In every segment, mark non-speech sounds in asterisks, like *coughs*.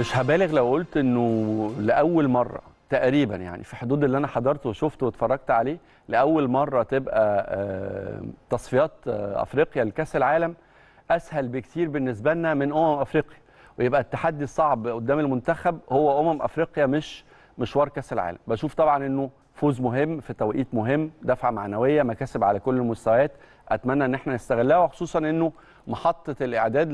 مش هبالغ لو قلت انه لاول مره تقريبا يعني في حدود اللي انا حضرته وشفته واتفرجت عليه لاول مره تبقى آه، تصفيات آه، افريقيا لكاس العالم اسهل بكثير بالنسبه لنا من امم افريقيا ويبقى التحدي الصعب قدام المنتخب هو امم افريقيا مش مشوار كاس العالم بشوف طبعا انه فوز مهم في توقيت مهم دفعه معنويه مكاسب على كل المستويات اتمنى ان احنا نستغلها وخصوصا انه محطه الاعداد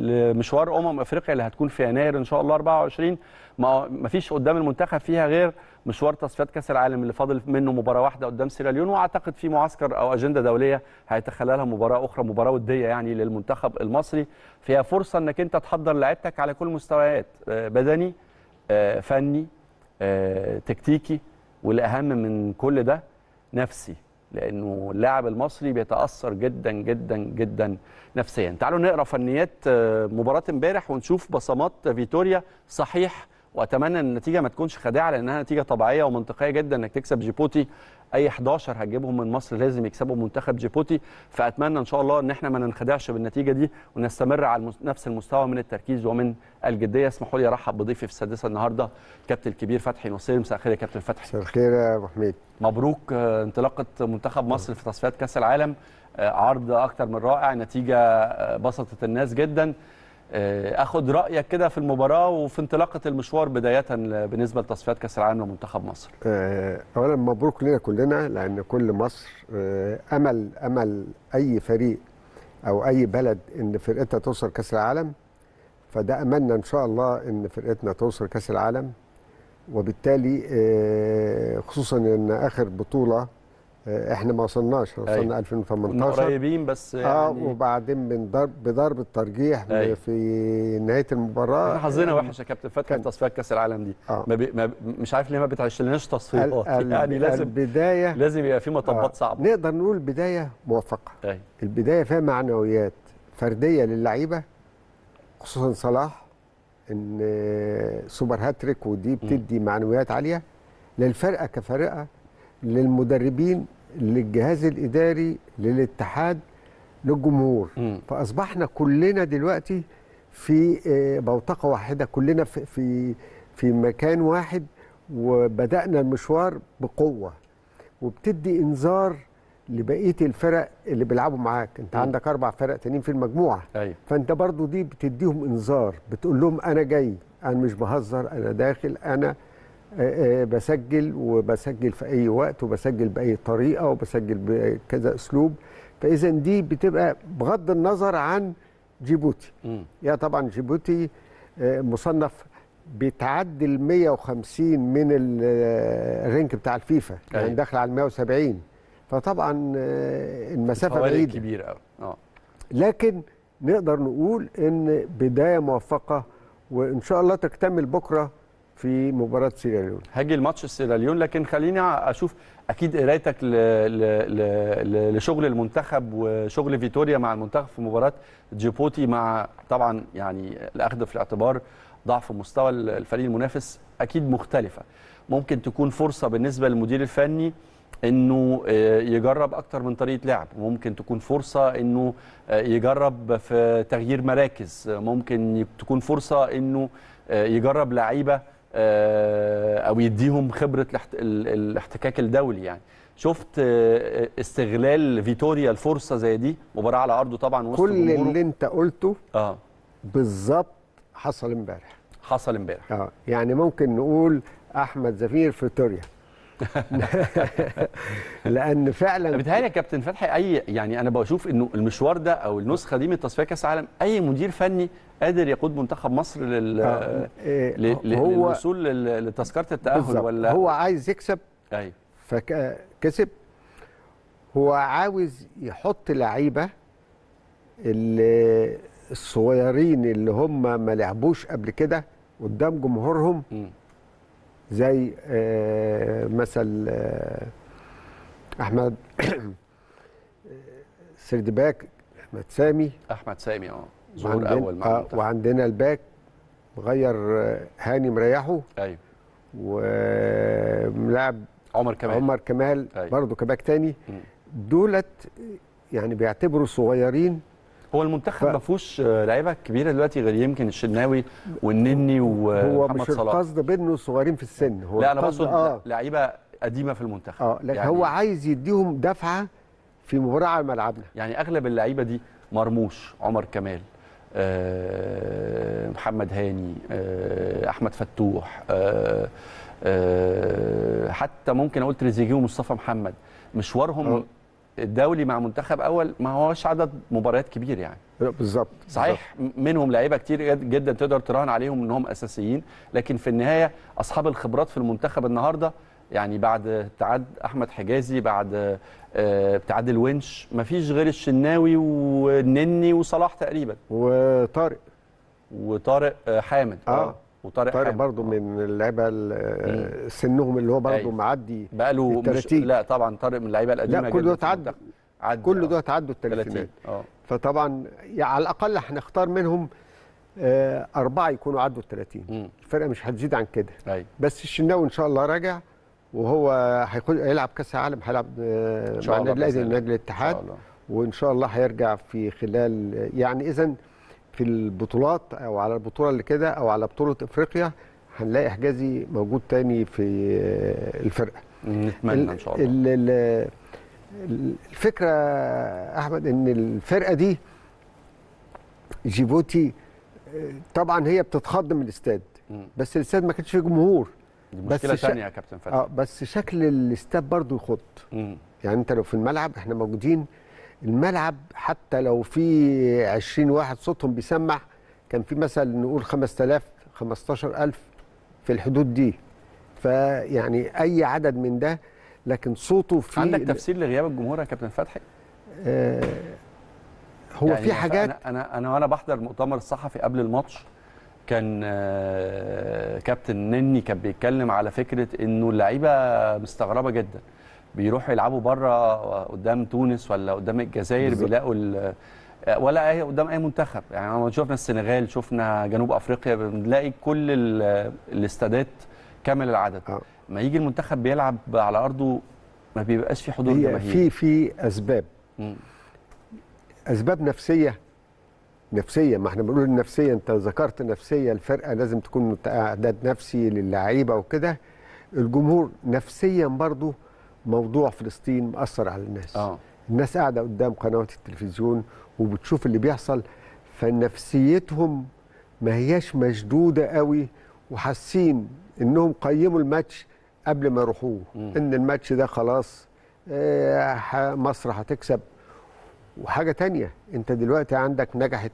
لمشوار امم افريقيا اللي هتكون في يناير ان شاء الله 24 ما فيش قدام المنتخب فيها غير مشوار تصفيات كاس العالم اللي فاضل منه مباراه واحده قدام سيراليون واعتقد في معسكر او اجنده دوليه هيتخللها مباراه اخرى مباراه وديه يعني للمنتخب المصري فيها فرصه انك انت تحضر لعيبتك على كل مستويات آه، بدني آه، فني آه، تكتيكي والاهم من كل ده نفسي لانه اللاعب المصري بيتاثر جدا جدا جدا نفسيا تعالوا نقرا فنيات آه، مباراه امبارح ونشوف بصمات فيتوريا صحيح واتمنى ان النتيجه ما تكونش خادعه لانها نتيجه طبيعيه ومنطقيه جدا انك تكسب جيبوتي اي 11 هتجيبهم من مصر لازم يكسبوا منتخب جيبوتي فاتمنى ان شاء الله ان احنا ما ننخدعش بالنتيجه دي ونستمر على نفس المستوى من التركيز ومن الجديه اسمحوا لي ارحب بضيفي في السادسه النهارده الكابتن الكبير فتحي نصير مساء الخير يا كابتن فتحي مساء الخير يا ابو حميد مبروك آه، انطلاقه منتخب مصر في تصفيات كاس العالم آه، عرض اكتر من رائع نتيجه آه، بسطت الناس جدا آه، اخد رايك كده في المباراه وفي انطلاقه المشوار بدايه بالنسبه لتصفيات كاس العالم لمنتخب مصر. آه، اولا مبروك لنا كلنا لان كل مصر آه، امل امل اي فريق او اي بلد ان فرقتها توصل كاس العالم فده املنا ان شاء الله ان فرقتنا توصل كاس العالم وبالتالي خصوصا ان اخر بطوله آه، احنا ما وصلناش وصلنا أيوة. 2018 قريبين بس آه، يعني اه وبعدين ضرب بضرب الترجيح أيوة. في نهايه المباراه احنا حظنا آه، وحش يا كابتن فتحي كان... تصفيات كاس العالم دي آه. ما بي... ما مش عارف ليه ما بتعشلناش تصفيات ال... *laughs* يعني ال... لازم البدايه لازم يبقى في مطبات آه. صعبه نقدر نقول بدايه موفقه أيوة. البدايه فيها معنويات فرديه للعيبه خصوصا صلاح ان سوبر هاتريك ودي بتدي م. معنويات عاليه للفرقه كفرقه للمدربين للجهاز الاداري للاتحاد للجمهور م. فاصبحنا كلنا دلوقتي في آه، بوتقه واحده كلنا في في, في مكان واحد وبدانا المشوار بقوه وبتدي انذار لبقيه الفرق اللي بيلعبوا معاك انت م. عندك اربع فرق تانيين في المجموعه أيوة. فانت برضو دي بتديهم انذار بتقول لهم انا جاي انا مش بهزر انا داخل انا آه، آه، بسجل وبسجل في اي وقت وبسجل باي طريقه وبسجل بكذا اسلوب فاذا دي بتبقى بغض النظر عن جيبوتي يا يعني طبعا جيبوتي آه، مصنف بتعدي ال 150 من الرينك بتاع الفيفا أيه. يعني أيوة. داخل على ال 170 فطبعا المسافه بعيده كبيره قوي اه لكن نقدر نقول ان بدايه موفقه وان شاء الله تكتمل بكره في مباراه سيراليون هاجي الماتش سيراليون لكن خليني اشوف اكيد قرايتك لشغل المنتخب وشغل فيتوريا مع المنتخب في مباراه جيبوتي مع طبعا يعني الاخذ في الاعتبار ضعف مستوى الفريق المنافس اكيد مختلفه ممكن تكون فرصه بالنسبه للمدير الفني انه آه، يجرب اكتر من طريقه لعب ممكن تكون فرصه انه آه، يجرب في تغيير مراكز ممكن تكون فرصه انه آه، يجرب لعيبه آه، او يديهم خبره الاحتكاك الدولي يعني شفت آه، استغلال فيتوريا الفرصه زي دي مباراه على ارضه طبعا وسط كل اللي انت قلته اه بالظبط حصل امبارح حصل امبارح اه يعني ممكن نقول احمد زفير فيتوريا *laughs* لان فعلا بتهيألي يا كابتن فتحي اي يعني انا بشوف انه المشوار ده او النسخه دي من تصفيه كاس العالم اي مدير فني قادر يقود منتخب مصر لل... آه، آه، إيه، هو... للوصول لتذكره التاهل بالزبط. ولا هو عايز يكسب ايوه فكسب هو عاوز يحط لعيبه اللي الصغيرين اللي هم ما لعبوش قبل كده قدام جمهورهم زي آه، مثل احمد *coughs* سردباك احمد سامي احمد سامي اه ظهور اول مع آه وعندنا الباك مغير آه، هاني مريحه ايوه وملاعب عمر كمال عمر كمال أيوه. برضه كباك تاني دولت يعني بيعتبروا صغيرين هو المنتخب ف... ما فيهوش آه، لعيبه كبيره دلوقتي غير يمكن الشناوي والنني ومحمد صلاح آه، هو مش القصد بانه صغيرين في السن هو لا انا بقصد آه. لعيبه قديمه في المنتخب اه لكن يعني هو عايز يديهم دفعه في مباراه على ملعبنا يعني اغلب اللعيبه دي مرموش عمر كمال آه، محمد هاني آه، احمد فتوح آه، حتى ممكن اقول تريزيجيه ومصطفى محمد مشوارهم الدولي مع منتخب اول ما هوش عدد مباريات كبير يعني بالظبط صحيح بالزبط. منهم لعيبه كتير جدا تقدر تراهن عليهم انهم اساسيين لكن في النهايه اصحاب الخبرات في المنتخب النهارده يعني بعد تعاد احمد حجازي بعد آه، بتعادل ونش مفيش غير الشناوي ونني وصلاح تقريبا وطارق وطارق آه، حامد آه. اه وطارق طارق برضه من اللعيبه سنهم اللي هو برضه أيوه. معدي بقى له مش لا طبعا طارق من اللعيبه القديمه لا كل دول تعدوا كل دول تعدوا الثلاثينات فطبعا يعني على الاقل هنختار منهم آه اربعه يكونوا عدوا ال 30 الفرقه مش هتزيد عن كده أيوه. بس الشناوي ان شاء الله راجع وهو هيكون هيلعب كاس العالم هيلعب آه، مع النادي نادي الاتحاد وان شاء الله هيرجع في خلال يعني اذا في البطولات او على البطوله اللي كده او على بطوله افريقيا هنلاقي حجازي موجود تاني في آه، الفرقه نتمنى ان شاء الله الفكره احمد ان الفرقه دي جيبوتي آه، طبعا هي بتتخض من الاستاد بس الاستاد ما كانش فيه جمهور دي مشكله بس ثانيه يا كابتن فتحي اه بس شكل الاستاد برضو يخض يعني انت لو في الملعب احنا موجودين الملعب حتى لو في 20 واحد صوتهم بيسمع كان في مثلا نقول 5000 15000 في الحدود دي فيعني اي عدد من ده لكن صوته في عندك تفسير لغياب الجمهور يا كابتن فتحي؟ آه هو يعني في حاجات انا انا انا وانا بحضر المؤتمر الصحفي قبل الماتش كان آه، كابتن نني كان بيتكلم على فكره انه اللعيبه مستغربه جدا بيروحوا يلعبوا بره قدام تونس ولا قدام الجزائر بيلاقوا آه، ولا اي قدام اي منتخب يعني لما شفنا السنغال شفنا جنوب افريقيا بنلاقي كل الاستادات كامل العدد آه. ما يجي المنتخب بيلعب على ارضه ما بيبقاش في حضور جماهيري في في اسباب اسباب نفسيه نفسيا ما احنا بنقول النفسيه انت ذكرت نفسيه الفرقه لازم تكون اعداد نفسي للعيبه وكده الجمهور نفسيا برضو موضوع فلسطين مأثر على الناس آه. الناس قاعده قدام قنوات التلفزيون وبتشوف اللي بيحصل فنفسيتهم ما هياش مشدوده قوي وحاسين انهم قيموا الماتش قبل ما يروحوه ان الماتش ده خلاص آه، مصر هتكسب وحاجه تانية انت دلوقتي عندك نجحت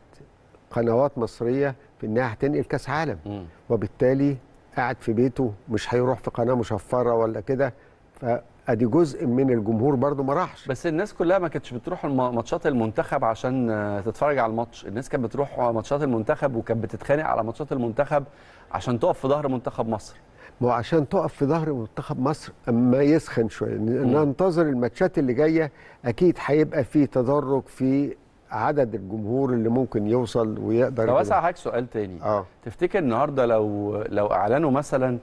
قنوات مصريه في انها هتنقل كاس عالم م. وبالتالي قاعد في بيته مش هيروح في قناه مشفره ولا كده فادي جزء من الجمهور برضو ما راحش بس الناس كلها ما كانتش بتروح ماتشات المنتخب عشان آه، تتفرج على الماتش الناس كانت بتروح ماتشات المنتخب وكانت بتتخانق على ماتشات المنتخب عشان تقف في ظهر منتخب مصر ما هو عشان تقف في ظهر منتخب مصر اما يسخن شويه ننتظر الماتشات اللي جايه اكيد هيبقى في تدرج في عدد الجمهور اللي ممكن يوصل ويقدر لو اسالك سؤال تاني آه. تفتكر النهارده لو لو اعلنوا مثلا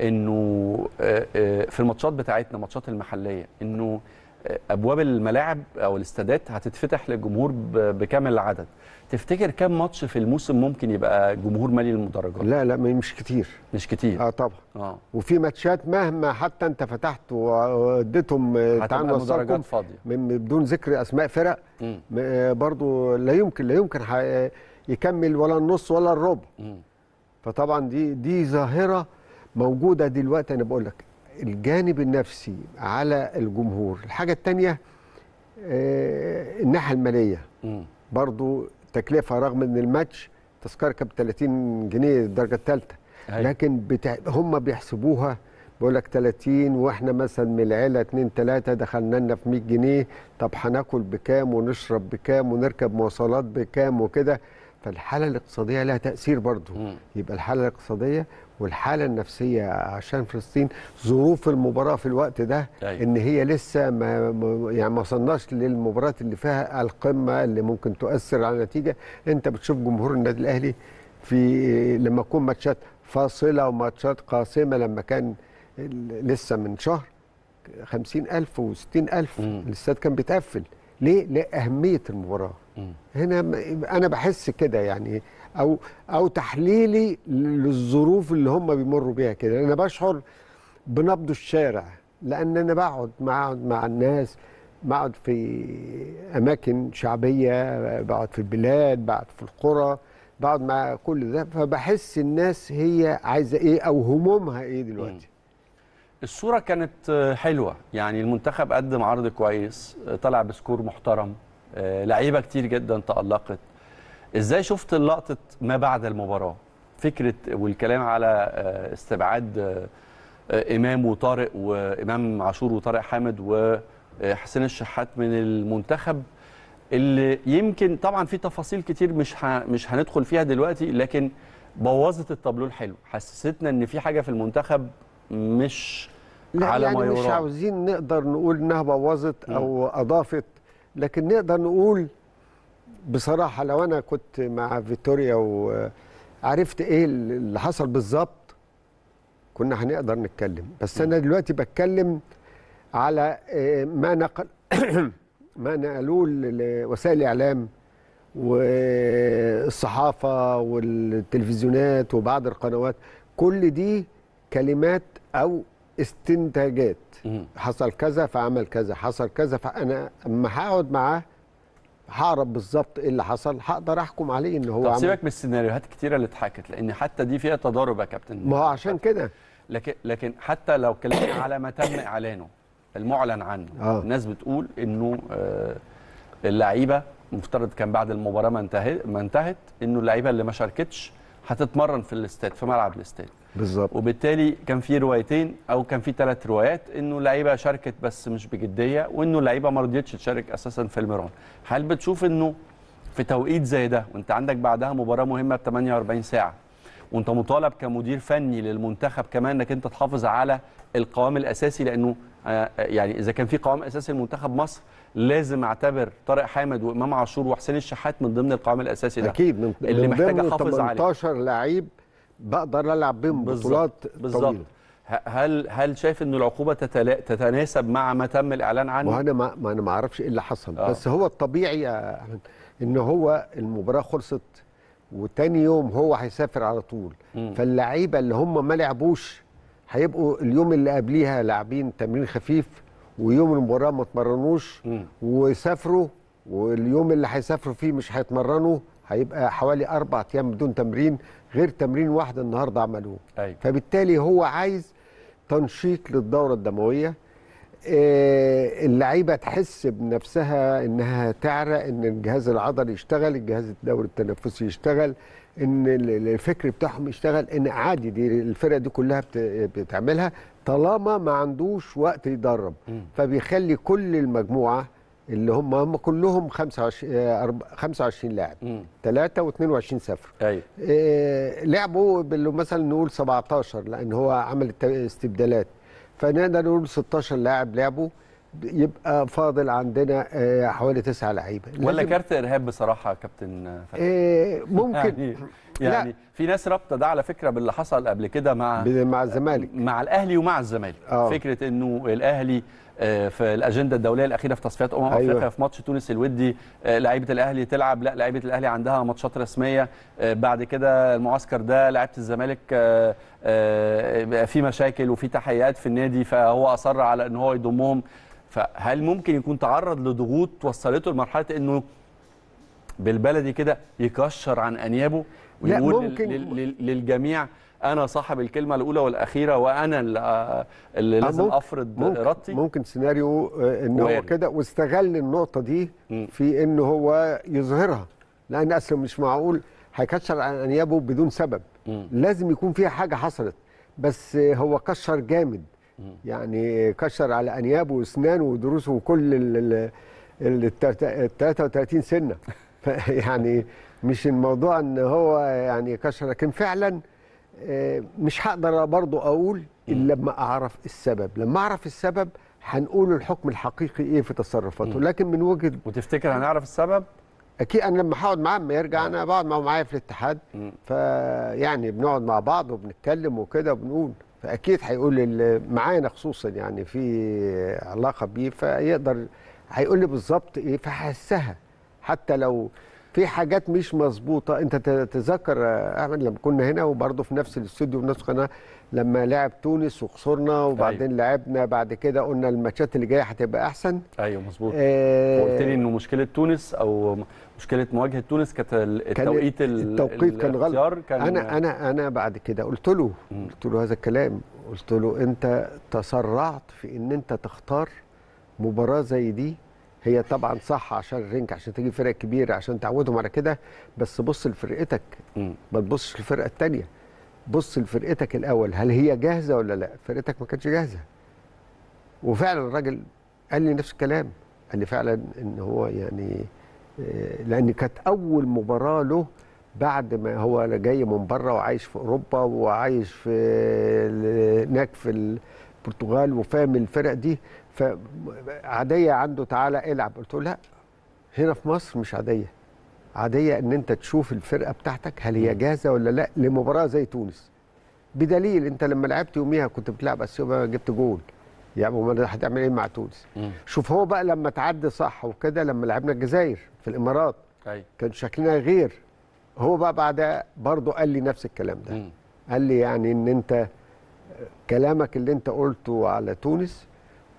انه آه، آه، في الماتشات بتاعتنا الماتشات المحليه انه آه، ابواب الملاعب او الاستادات هتتفتح للجمهور بكامل العدد تفتكر كم ماتش في الموسم ممكن يبقى جمهور مالي المدرجات لا لا مش كتير مش كتير اه طبعا اه وفي ماتشات مهما حتى انت فتحت واديتهم آه، تعال مدرجات فاضيه من بدون ذكر اسماء فرق آه، برضو لا يمكن لا يمكن آه، يكمل ولا النص ولا الربع فطبعا دي دي ظاهره موجوده دلوقتي انا بقول لك الجانب النفسي على الجمهور الحاجه الثانيه الناحيه الماليه برضو التكلفه رغم ان الماتش تذكره كانت 30 جنيه الدرجه الثالثه أيوة. لكن بتا... هم بيحسبوها بيقول لك 30 واحنا مثلا من العيله 2 3 دخلنا لنا في 100 جنيه طب هناكل بكام ونشرب بكام ونركب مواصلات بكام وكده فالحالة الاقتصادية لها تأثير برضه يبقى الحالة الاقتصادية والحالة النفسية عشان فلسطين ظروف المباراة في الوقت ده أيوة. ان هي لسه ما يعني ما وصلناش للمباراة اللي فيها القمة اللي ممكن تؤثر على النتيجة انت بتشوف جمهور النادي الاهلي في لما تكون ماتشات فاصلة وماتشات قاسمة لما كان لسه من شهر 50000 و60000 الاستاد كان بيتقفل ليه؟ لأهمية المباراة هنا أنا بحس كده يعني أو أو تحليلي للظروف اللي هم بيمروا بيها كده أنا بشعر بنبض الشارع لأن أنا بقعد مع مع الناس بقعد في أماكن شعبية بقعد في البلاد بقعد في القرى بقعد مع كل ده فبحس الناس هي عايزة إيه أو همومها إيه دلوقتي م. الصوره كانت آه، حلوه يعني المنتخب قدم عرض كويس آه، طلع بسكور محترم آه، لعيبه كتير جدا تالقت ازاي شفت اللقطة ما بعد المباراه فكره والكلام على استبعاد امام وطارق وامام عاشور وطارق حامد وحسين الشحات من المنتخب اللي يمكن طبعا في تفاصيل كتير مش مش هندخل فيها دلوقتي لكن بوظت التابلو الحلو حسستنا ان في حاجه في المنتخب مش لا على يعني ما يرام. مش عاوزين نقدر نقول انها بوظت او اضافت لكن نقدر نقول بصراحه لو انا كنت مع فيتوريا وعرفت ايه اللي حصل بالظبط كنا هنقدر نتكلم بس انا دلوقتي بتكلم على آه، ما نقل *coughs* ما نقلوه لوسائل الاعلام والصحافه والتلفزيونات وبعض القنوات كل دي كلمات او استنتاجات حصل كذا فعمل كذا حصل كذا فانا اما هقعد معاه هعرف بالظبط ايه اللي حصل هقدر احكم عليه ان هو طب سيبك من السيناريوهات الكتيره اللي اتحكت لان حتى دي فيها تضارب يا كابتن ما هو عشان كده لكن لكن حتى لو اتكلمنا *coughs* على ما تم اعلانه المعلن عنه آه. الناس بتقول انه آه، اللعيبه مفترض كان بعد المباراه ما انتهت ما انتهت انه اللعيبه اللي ما شاركتش هتتمرن في الاستاد في ملعب الاستاد بالظبط وبالتالي كان في روايتين او كان في ثلاث روايات انه اللعيبه شاركت بس مش بجديه وانه اللعيبه ما رضيتش تشارك اساسا في الميران هل بتشوف انه في توقيت زي ده وانت عندك بعدها مباراه مهمه ب 48 ساعه وانت مطالب كمدير فني للمنتخب كمان انك انت تحافظ على القوام الاساسي لانه آه، آه، يعني اذا كان في قوام اساسي لمنتخب مصر لازم اعتبر طارق حامد وامام عاشور وحسين الشحات من ضمن القوام الاساسي ده اكيد من اللي محتاج احافظ عليه 18 لعيب بقدر العب بيهم بطولات طويله هل هل شايف ان العقوبه تتناسب مع ما تم الاعلان عنه؟ وانا ما, ما انا ما اعرفش ايه اللي حصل آه. بس هو الطبيعي يا ان هو المباراه خلصت وتاني يوم هو هيسافر على طول فاللعيبه اللي هم ما لعبوش هيبقوا اليوم اللي قبليها لاعبين تمرين خفيف ويوم المباراه ما اتمرنوش ويسافروا واليوم اللي هيسافروا فيه مش هيتمرنوا هيبقى حوالي اربع ايام بدون تمرين غير تمرين واحد النهارده عملوه أيوة. فبالتالي هو عايز تنشيط للدوره الدمويه آه، اللعيبه تحس بنفسها انها تعرق ان الجهاز العضلي يشتغل الجهاز الدوري التنفسي يشتغل ان الفكر بتاعهم يشتغل ان عادي دي الفرقه دي كلها بتعملها طالما ما عندوش وقت يدرب فبيخلي كل المجموعه اللي هم هم كلهم 25 25 آه، لاعب 3 و22 صفر ايوه آه لعبوا مثلا نقول 17 لان هو عمل استبدالات فنقدر نقول 16 لاعب لعبوا يبقى فاضل عندنا آه، حوالي تسعة لعيبه ولا كارت ارهاب بصراحه كابتن إيه ممكن يعني, يعني لا. في ناس رابطه ده على فكره باللي حصل قبل كده مع مع الزمالك مع الاهلي ومع الزمالك أوه. فكره انه الاهلي آه، في الاجنده الدوليه الاخيره في تصفيات امم أيوة. افريقيا في ماتش تونس الودي آه، لعيبه الاهلي تلعب لا لعيبه الاهلي عندها ماتشات رسميه بعد كده المعسكر ده لعيبه الزمالك في مشاكل وفي تحيات في النادي فهو اصر على ان هو يضمهم فهل ممكن يكون تعرض لضغوط وصلته لمرحله انه بالبلدي كده يكشر عن انيابه ويقول ممكن للجميع انا صاحب الكلمه الاولى والاخيره وانا اللي آه، لازم ممكن افرض ممكن ارادتي ممكن سيناريو آه، ان هو كده واستغل النقطه دي في ان هو يظهرها لان اصل مش معقول هيكشر عن انيابه بدون سبب لازم يكون فيها حاجه حصلت بس هو كشر جامد يعني كشر على انيابه واسنانه ودروسه وكل ال 33 سنه *laughs* يعني مش الموضوع ان هو يعني كشر لكن فعلا آه، مش هقدر برضه اقول الا لما اعرف السبب لما اعرف السبب هنقول الحكم الحقيقي ايه في تصرفاته لكن من وجهه وتفتكر هنعرف السبب اكيد انا لما هقعد معاه لما يرجع انا بقعد معاه معايا في الاتحاد فيعني بنقعد مع بعض وبنتكلم وكده وبنقول فاكيد هيقول اللي معانا خصوصا يعني في علاقه بيه فيقدر هيقول لي بالظبط ايه فحسها حتى لو في حاجات مش مظبوطه انت تتذكر احمد لما كنا هنا وبرضه في نفس الاستوديو ونفس القناه لما لعب تونس وخسرنا وبعدين أيوة. لعبنا بعد كده قلنا الماتشات اللي جايه هتبقى احسن ايوه مظبوط آه وقلت لي انه مشكله تونس او مشكله مواجهه تونس كانت التوقيت التوقيت كان غلط كان انا انا انا بعد كده قلت له قلت له هذا الكلام قلت له انت تسرعت في ان انت تختار مباراه زي دي هي طبعا صح عشان رينك عشان تجيب فرق كبيره عشان تعودهم على كده بس بص لفرقتك ما تبصش للفرقه الثانيه بص لفرقتك الاول هل هي جاهزه ولا لا فرقتك ما كانتش جاهزه وفعلا الراجل قال لي نفس الكلام قال لي فعلا ان هو يعني آه، لان كانت اول مباراه له بعد ما هو جاي من بره وعايش في اوروبا وعايش في هناك في البرتغال وفاهم الفرق دي فعاديه عنده تعالى العب قلت له لا هنا في مصر مش عاديه عاديه ان انت تشوف الفرقه بتاعتك هل هي جاهزه ولا لا لمباراه زي تونس بدليل انت لما لعبت يوميها كنت بتلعب اثيوبيا جبت جول يعني هتعمل ايه مع تونس شوف هو بقى لما تعدي صح وكده لما لعبنا الجزائر في الامارات أي. كان شكلنا غير هو بقى بعدها برضه قال لي نفس الكلام ده م. قال لي يعني ان انت كلامك اللي انت قلته على تونس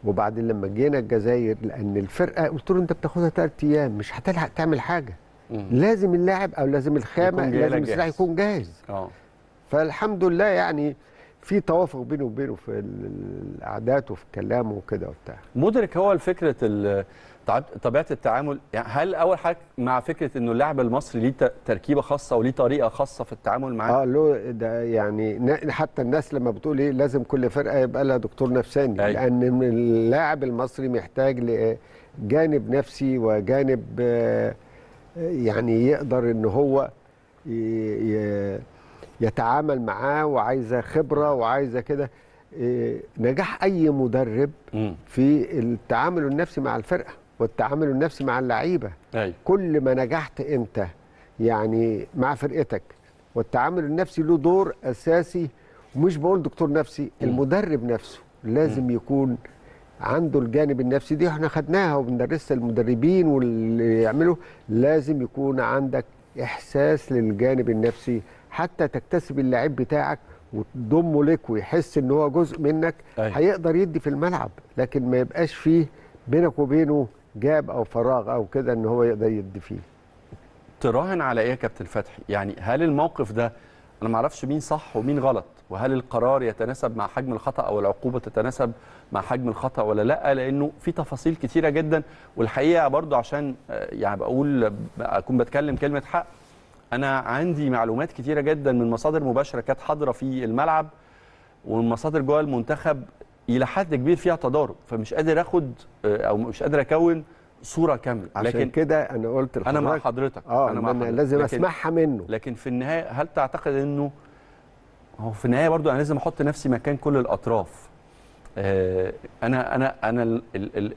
وبعدين لما جينا الجزائر لان الفرقه قلت له انت بتاخدها ثلاث ايام مش هتلحق تعمل حاجه م. لازم اللاعب او لازم الخامه لازم السلاح يكون جاهز اه فالحمد لله يعني في توافق بينه وبينه في الاعداد وفي كلامه وكده وبتاع مدرك هو الفكره طبيعه التعامل يعني هل اول حاجه مع فكره انه اللاعب المصري ليه تركيبه خاصه وليه طريقه خاصه في التعامل معاه اه له ده يعني حتى الناس لما بتقول ايه لازم كل فرقه يبقى لها دكتور نفساني أي. لان اللاعب المصري محتاج لجانب نفسي وجانب يعني يقدر ان هو يتعامل معاه وعايزه خبره وعايزه كده إيه، نجاح اي مدرب في التعامل النفسي مع الفرقه والتعامل النفسي مع اللعيبه أي. أيوة. كل ما نجحت انت يعني مع فرقتك والتعامل النفسي له دور اساسي ومش بقول دكتور نفسي المدرب نفسه لازم يكون عنده الجانب النفسي دي احنا خدناها وبندرسها المدربين واللي يعملوا لازم يكون عندك احساس للجانب النفسي حتى تكتسب اللعيب بتاعك وتضمه لك ويحس ان هو جزء منك أيوة. هيقدر يدي في الملعب لكن ما يبقاش فيه بينك وبينه جاب او فراغ او كده ان هو يقدر يدي فيه تراهن على ايه يا كابتن فتحي يعني هل الموقف ده انا ما اعرفش مين صح ومين غلط وهل القرار يتناسب مع حجم الخطا او العقوبه تتناسب مع حجم الخطا ولا لا لانه في تفاصيل كثيره جدا والحقيقه برضو عشان آه، يعني بقول اكون بتكلم كلمه حق انا عندي معلومات كثيره جدا من مصادر مباشره كانت حاضره في الملعب ومن مصادر جوه المنتخب الى حد كبير فيها تضارب فمش قادر اخد آه، او مش قادر اكون صوره كامله عشان لكن كده انا قلت لحضرتك انا مع حضرتك اه انا مع حضرتك. لازم لكن اسمعها منه لكن في النهايه هل تعتقد انه هو في النهايه برضو انا لازم احط نفسي مكان كل الاطراف آه، انا انا انا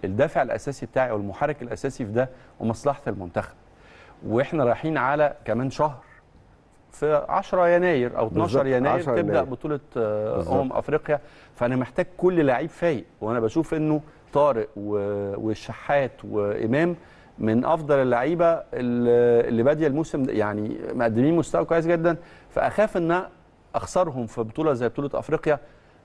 الدافع الاساسي بتاعي او المحرك الاساسي في ده ومصلحه المنتخب واحنا رايحين على كمان شهر في 10 يناير او 12 يناير تبدا يناير. بطوله آه، امم افريقيا فانا محتاج كل لعيب فايق وانا بشوف انه طارق والشحات وامام من افضل اللعيبه اللي باديه الموسم يعني مقدمين مستوى كويس جدا فاخاف ان اخسرهم في بطوله زي بطوله افريقيا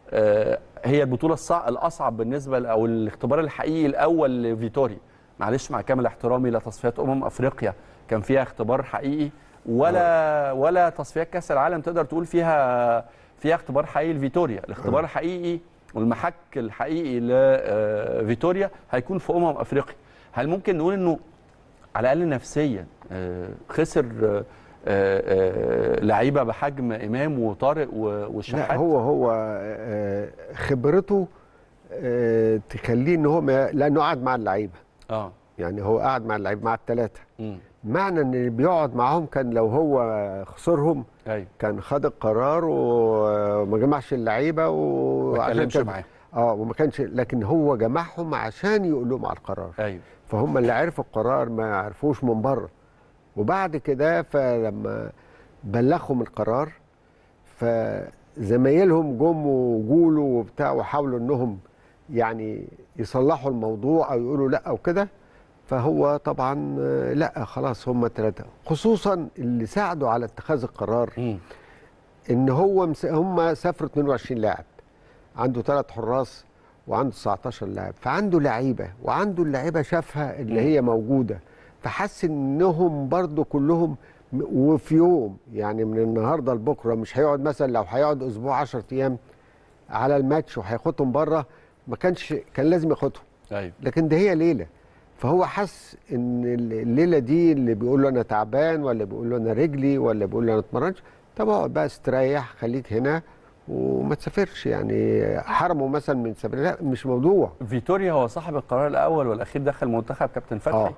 آه، هي البطوله الصعب الاصعب بالنسبه او الاختبار الحقيقي الاول لفيتوري معلش مع كامل احترامي لتصفيات امم افريقيا كان فيها اختبار حقيقي ولا ولا تصفيات كاس العالم تقدر تقول فيها فيها اختبار حقيقي لفيتوريا الاختبار الحقيقي والمحك الحقيقي لفيتوريا آه، هيكون في امم افريقيا هل ممكن نقول انه على الاقل نفسيا آه، خسر آه، لعيبه بحجم امام وطارق وشحات لا هو هو خبرته تخليه ان هو لانه قعد مع اللعيبه اه يعني هو قعد مع اللعيبه مع الثلاثه معنى ان بيقعد معاهم كان لو هو خسرهم أيوة. كان خد القرار وما جمعش اللعيبه وعشان كان معاهم اه وما كانش لكن هو جمعهم عشان يقول لهم على القرار ايوه فهم اللي عرفوا القرار ما عرفوش من بره وبعد كده فلما بلغهم القرار فزمايلهم جم وقولوا وبتاع وحاولوا انهم يعني يصلحوا الموضوع او يقولوا لا او فهو طبعا آه، لا خلاص هم ثلاثة خصوصا اللي ساعدوا على اتخاذ القرار ان هو هم سافروا 22 لاعب عنده ثلاث حراس وعنده 19 لاعب فعنده لعيبه وعنده اللعيبه شافها اللي هي موجوده فحس انهم برضو كلهم وفي يوم يعني من النهارده لبكره مش هيقعد مثلا لو هيقعد اسبوع 10 ايام على الماتش وهياخدهم بره ما كانش كان لازم ياخدهم أيوه. لكن ده هي ليله فهو حس ان الليله دي اللي بيقول له انا تعبان ولا بيقول له انا رجلي ولا بيقول له انا اتمرنش طب اقعد بقى استريح خليك هنا وما تسافرش يعني حرمه مثلا من سفر لا مش موضوع فيتوريا هو صاحب القرار الاول والاخير دخل منتخب كابتن فتحي آه.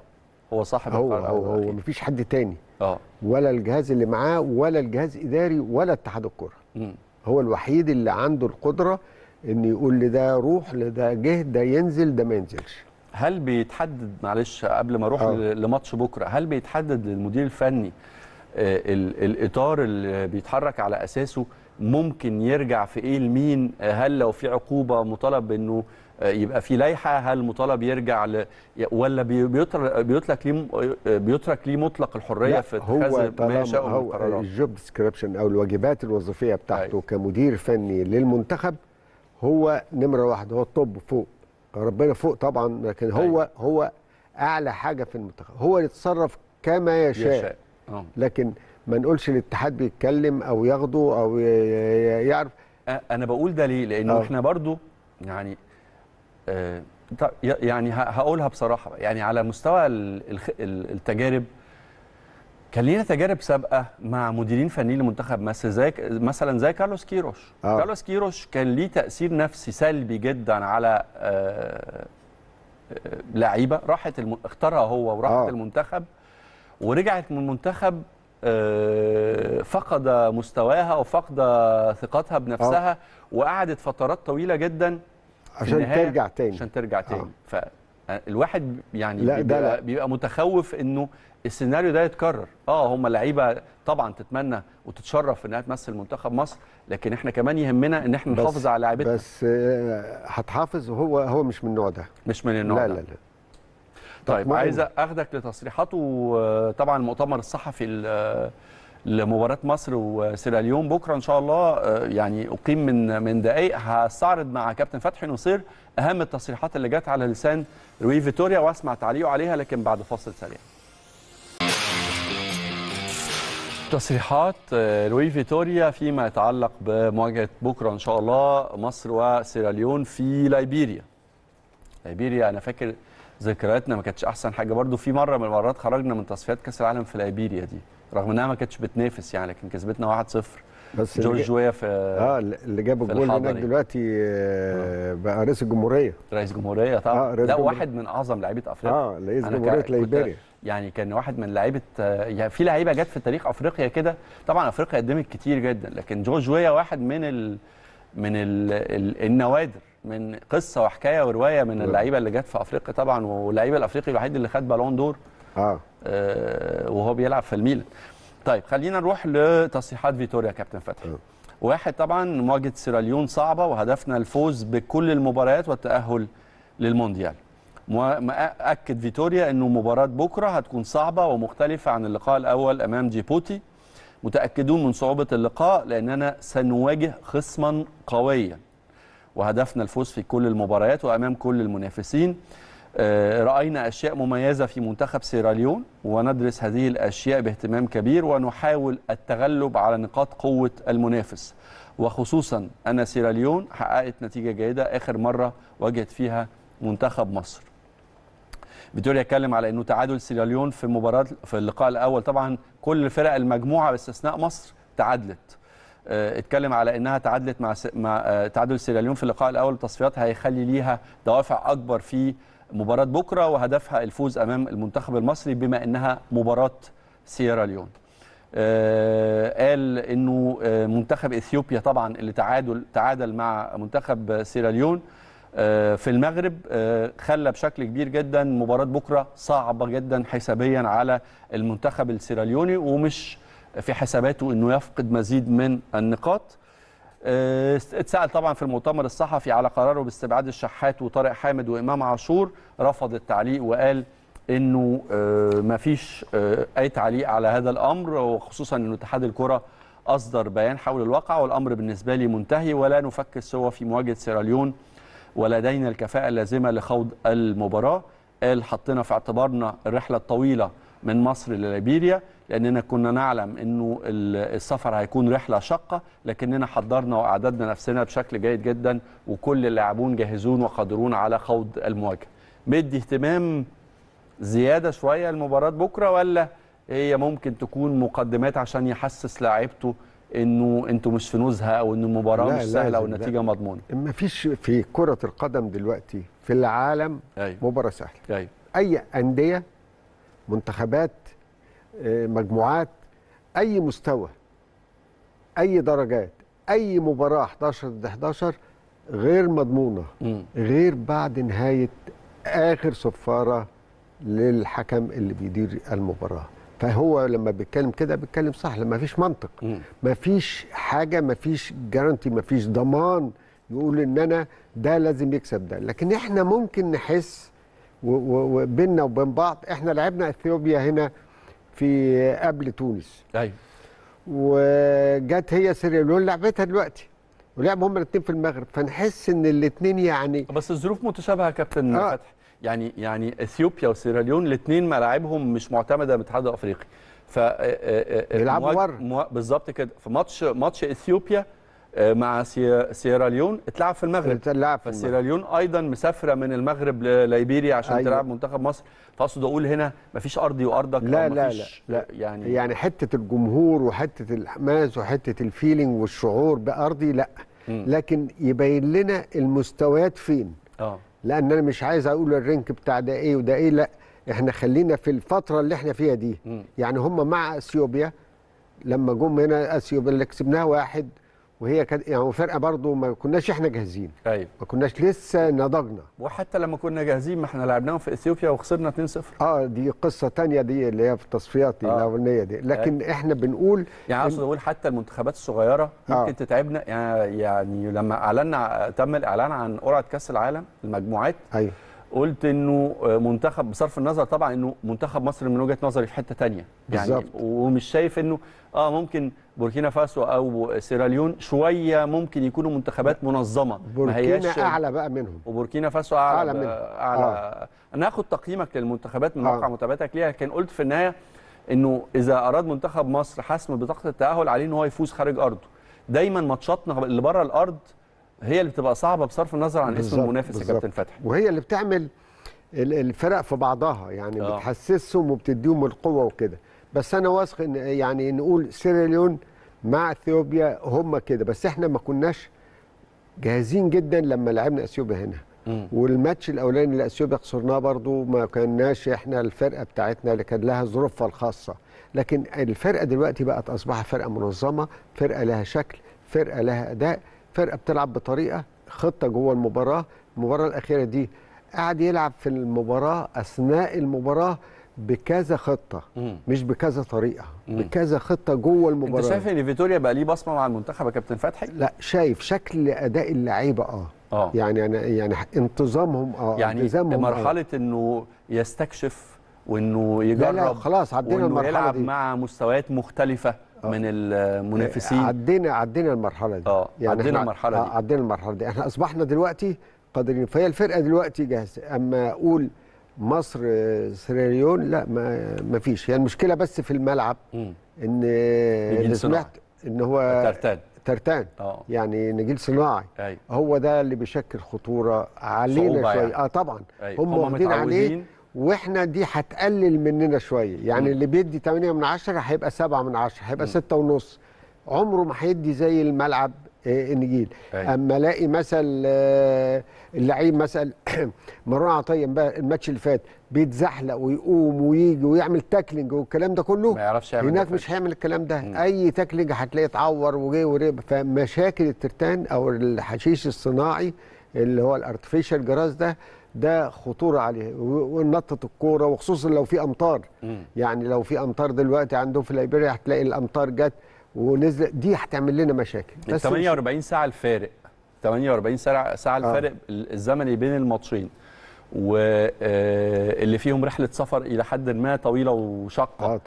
هو صاحب هو القرار هو الاول هو مفيش حد تاني اه ولا الجهاز اللي معاه ولا الجهاز اداري ولا اتحاد الكره هو الوحيد اللي عنده القدره ان يقول لده روح لده جه ده ينزل ده ما ينزلش هل بيتحدد معلش قبل ما اروح آه. لماتش بكره هل بيتحدد للمدير الفني آه، الاطار اللي بيتحرك على اساسه ممكن يرجع في ايه لمين آه، هل لو في عقوبه مطالب انه يبقى في لائحه هل مطالب يرجع ل... ولا بيترك ليه بيترك ليه مطلق الحريه في اتخاذ ما يشاء من القرارات الجوب ديسكريبشن او الواجبات الوظيفيه بتاعته أي. أيوة. كمدير فني للمنتخب هو نمره واحد هو الطب فوق ربنا فوق طبعا لكن هو أيوة. هو اعلى حاجه في المنتخب هو يتصرف كما يشاء, يشاء. أه. لكن ما نقولش الاتحاد بيتكلم او ياخده او يعرف انا بقول ده ليه لانه أوه. احنا برضو يعني آه يعني هقولها بصراحه يعني على مستوى التجارب كان لينا تجارب سابقه مع مديرين فنيين لمنتخب مصر زي مثلا زي كارلوس كيروش آه. كارلوس كيروش كان ليه تاثير نفسي سلبي جدا على آه، آه، لعيبه راحت الم... اختارها هو وراحت آه. المنتخب ورجعت من المنتخب آه، فقد مستواها وفقد ثقتها بنفسها آه. وقعدت فترات طويله جدا عشان ترجع تاني عشان ترجع تاني آه. الواحد يعني لا بيبقى, لا. بيبقى متخوف انه السيناريو ده يتكرر اه هم لعيبه طبعا تتمنى وتتشرف انها تمثل منتخب مصر لكن احنا كمان يهمنا ان احنا نحافظ على لعيبتنا بس آه، هتحافظ وهو هو مش من النوع ده مش من النوع لا ده لا لا طيب عايز اخدك لتصريحاته آه، طبعا المؤتمر الصحفي آه، لمباراه مصر وسيراليون بكره ان شاء الله آه، يعني اقيم من من دقائق هستعرض مع كابتن فتحي نصير اهم التصريحات اللي جت على لسان روي فيتوريا واسمع تعليقه عليها لكن بعد فاصل سريع. تصريحات لوي آه، فيتوريا فيما يتعلق بمواجهه بكره ان شاء الله مصر وسيراليون في ليبيريا. ليبيريا انا فاكر ذكرياتنا ما كانتش احسن حاجه برضو في مره من المرات خرجنا من تصفيات كاس العالم في ليبيريا دي. رغم انها ما كانتش بتنافس يعني لكن كسبتنا 1-0 بس جورج جويا في اه اللي جاب الجول هناك دلوقتي آه بقى رئيس الجمهوريه رئيس الجمهوريه طبعا آه رئيس جمهورية. واحد من اعظم لعيبه افريقيا اه رئيس جمهوريه ليبيريا يعني كان واحد من لعيبه يعني في لعيبه جت في تاريخ افريقيا كده طبعا افريقيا قدمت كتير جدا لكن جورج جويا واحد من ال من ال ال النوادر من قصه وحكايه وروايه من نعم. اللعيبه اللي جت في افريقيا طبعا واللعيب الافريقي الوحيد اللي خد بالون دور آه. اه وهو بيلعب في الميلان طيب خلينا نروح لتصريحات فيتوريا كابتن فتحي آه. واحد طبعا مواجهه سيراليون صعبه وهدفنا الفوز بكل المباريات والتاهل للمونديال اكد فيتوريا انه مباراه بكره هتكون صعبه ومختلفه عن اللقاء الاول امام جيبوتي متاكدون من صعوبه اللقاء لاننا سنواجه خصما قويا وهدفنا الفوز في كل المباريات وامام كل المنافسين آه، راينا اشياء مميزه في منتخب سيراليون وندرس هذه الاشياء باهتمام كبير ونحاول التغلب على نقاط قوه المنافس وخصوصا ان سيراليون حققت نتيجه جيده اخر مره واجهت فيها منتخب مصر فيتوريا يتكلم على انه تعادل سيراليون في مباراه في اللقاء الاول طبعا كل فرق المجموعه باستثناء مصر تعادلت آه، اتكلم على انها تعادلت مع, س... مع آه، تعادل سيراليون في اللقاء الاول بتصفيات هيخلي ليها دوافع اكبر في مباراة بكرة وهدفها الفوز أمام المنتخب المصري بما أنها مباراة سيراليون آه، قال أنه آه، منتخب إثيوبيا طبعا اللي تعادل, تعادل مع منتخب سيراليون آه، في المغرب خلى بشكل كبير جدا مباراة بكرة صعبة جدا حسابيا على المنتخب السيراليوني ومش في حساباته أنه يفقد مزيد من النقاط آه، اتسال طبعا في المؤتمر الصحفي على قراره باستبعاد الشحات وطارق حامد وامام عاشور رفض التعليق وقال انه آه، ما فيش آه، اي تعليق على هذا الامر وخصوصا ان اتحاد الكره اصدر بيان حول الواقع والامر بالنسبه لي منتهي ولا نفكر سوى في مواجهه سيراليون ولدينا الكفاءه اللازمه لخوض المباراه قال حطينا في اعتبارنا الرحله الطويله من مصر لليبيريا لاننا كنا نعلم انه السفر هيكون رحله شاقه لكننا حضرنا واعددنا نفسنا بشكل جيد جدا وكل اللاعبون جاهزون وقادرون على خوض المواجهه مدي اهتمام زياده شويه المباراه بكره ولا هي ممكن تكون مقدمات عشان يحسس لاعيبته انه انتوا مش في نزهه او ان المباراه مش سهله والنتيجه مضمونه ما فيش في كره القدم دلوقتي في العالم أي. طيب. مباراه سهله طيب. اي انديه منتخبات آه، مجموعات اي مستوى اي درجات اي مباراه 11 ضد 11 غير مضمونه غير بعد نهايه اخر صفاره للحكم اللي بيدير المباراه فهو لما بيتكلم كده بيتكلم صح لما فيش منطق ما فيش حاجه ما فيش جارانتي ما فيش ضمان يقول ان انا ده لازم يكسب ده لكن احنا ممكن نحس وبيننا وبين بعض احنا لعبنا اثيوبيا هنا في قبل تونس ايوه وجت هي سيراليون لعبتها دلوقتي ولعبوا هم الاثنين في المغرب فنحس ان الاثنين يعني بس الظروف متشابهه يا كابتن آه. فتح يعني يعني اثيوبيا وسيراليون الاثنين ملاعبهم مش معتمده من الاتحاد الافريقي ف آه، آه، آه، بيلعبوا بره بالظبط كده في ماتش ماتش اثيوبيا آه، مع سيراليون اتلعب في المغرب اتلعب في سيراليون ايضا مسافره من المغرب لليبيريا عشان أيوة. تلعب منتخب مصر فاقصد اقول هنا مفيش ارضي وارضك لا لا لا, لا يعني يعني حته الجمهور وحته الحماس وحته الفيلينج والشعور بارضي لا م. لكن يبين لنا المستويات فين اه لان انا مش عايز اقول الرينك بتاع ده ايه وده ايه لا احنا خلينا في الفتره اللي احنا فيها دي م. يعني هم مع اثيوبيا لما جم هنا اثيوبيا اللي كسبناها واحد وهي كانت يعني فرقه برضو ما كناش احنا جاهزين ايوه ما كناش لسه نضجنا وحتى لما كنا جاهزين ما احنا لعبناهم في اثيوبيا وخسرنا 2-0 اه دي قصه ثانيه دي اللي هي في التصفيات آه. الاولانيه دي لكن أيوة. احنا بنقول يعني اقصد اقول حتى المنتخبات الصغيره ممكن آه. تتعبنا يعني لما اعلنا تم الاعلان عن قرعه كاس العالم المجموعات ايوه قلت انه منتخب بصرف النظر طبعا انه منتخب مصر من وجهه نظري في حته ثانيه يعني بالزبط. ومش شايف انه اه ممكن بوركينا فاسو او سيراليون شويه ممكن يكونوا منتخبات منظمه بوركينا اعلى بقى منهم وبوركينا فاسو اعلى اعلى, منهم. آه. أعلى آه. ناخد تقييمك للمنتخبات من واقع آه. متابعتك ليها كان قلت في النهايه انه اذا اراد منتخب مصر حسم بطاقه التاهل عليه ان هو يفوز خارج ارضه دايما ماتشاتنا اللي بره الارض هي اللي بتبقى صعبه بصرف النظر عن اسم المنافس يا كابتن فتحي وهي اللي بتعمل الفرق في بعضها يعني آه. بتحسسهم وبتديهم القوه وكده بس انا واثق ان يعني نقول سيراليون مع اثيوبيا هم كده بس احنا ما كناش جاهزين جدا لما لعبنا اثيوبيا هنا والماتش الاولاني اللي اثيوبيا خسرناه برضو ما كناش احنا الفرقه بتاعتنا اللي كان لها ظروفها الخاصه لكن الفرقه دلوقتي بقت اصبحت فرقه منظمه فرقه لها شكل فرقه لها اداء فرقه بتلعب بطريقه خطه جوه المباراه المباراه الاخيره دي قاعد يلعب في المباراه اثناء المباراه بكذا خطه مم. مش بكذا طريقه مم. بكذا خطه جوه المباراه انت شايف ان فيتوريا بقى ليه بصمه مع المنتخب يا كابتن فتحي لا شايف شكل اداء اللعيبه اه اه يعني انا يعني،, يعني انتظامهم اه يعني التزامهم آه. مرحله آه. انه يستكشف وانه يجرب لا لا خلاص عدينا المرحله يلعب دي. مع مستويات مختلفه آه. من المنافسين آه، عدينا عدينا المرحله دي اه يعني عدينا المرحله دي آه، عدينا المرحله دي احنا اصبحنا دلوقتي قادرين فهي الفرقه دلوقتي جاهزه اما اقول مصر سيراليون لا ما ما فيش هي يعني المشكله بس في الملعب ان اللي سمعت ان هو ترتان ترتان أوه. يعني نجيل صناعي أي. هو ده اللي بيشكل خطوره علينا يعني. شويه يعني. اه طبعا أي. هم واخدين عليه واحنا دي هتقلل مننا شويه يعني م. اللي بيدي 8 من 10 هيبقى 7 من 10 هيبقى 6 ونص عمره ما هيدي زي الملعب إيه، النجيل أيه. اما الاقي مثل آه، اللعيب مثلا *clears throat* مروان عطيه الماتش اللي فات بيتزحلق ويقوم ويجي ويعمل تاكلينج والكلام ده كله ما يعرفش يعمل هناك مش هيعمل الكلام ده م. اي تاكلينج هتلاقيه اتعور وجه وريب فمشاكل الترتان او الحشيش الصناعي اللي هو الارتفيشال جراس ده ده خطوره عليه ونطه الكوره وخصوصا لو في امطار م. يعني لو في امطار دلوقتي عندهم في ليبيريا هتلاقي الامطار جت ونزل دي هتعمل لنا مشاكل بس 48 ساعه الفارق 48 ساعه ساعه آه. الفارق آه. الزمني بين الماتشين واللي آه، فيهم رحله سفر الى حد ما طويله وشاقه آه.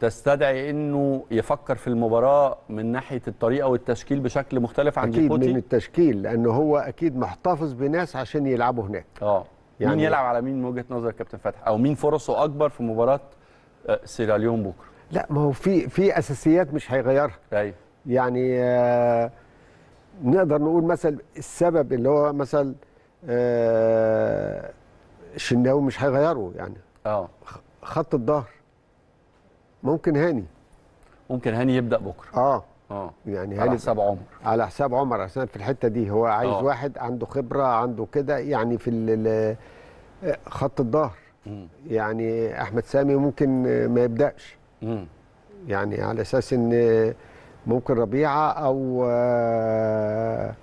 تستدعي انه يفكر في المباراه من ناحيه الطريقه والتشكيل بشكل مختلف عن اكيد من التشكيل لان هو اكيد محتفظ بناس عشان يلعبوا هناك اه يعني مين يلعب على مين من وجهه نظر كابتن فتحي او مين فرصه اكبر في مباراه آه، سيراليون بكره لا ما هو في في اساسيات مش هيغيرها ايوه يعني آه نقدر نقول مثلا السبب اللي هو مثلا آه الشناوي مش هيغيره يعني اه خط الظهر ممكن هاني ممكن هاني يبدا بكره اه اه يعني هاني على حساب عمر على حساب عمر عشان في الحته دي هو عايز أوه. واحد عنده خبره عنده كده يعني في آه، خط الظهر يعني احمد سامي ممكن آه، ما يبداش يعني على اساس ان ممكن ربيعه او آه،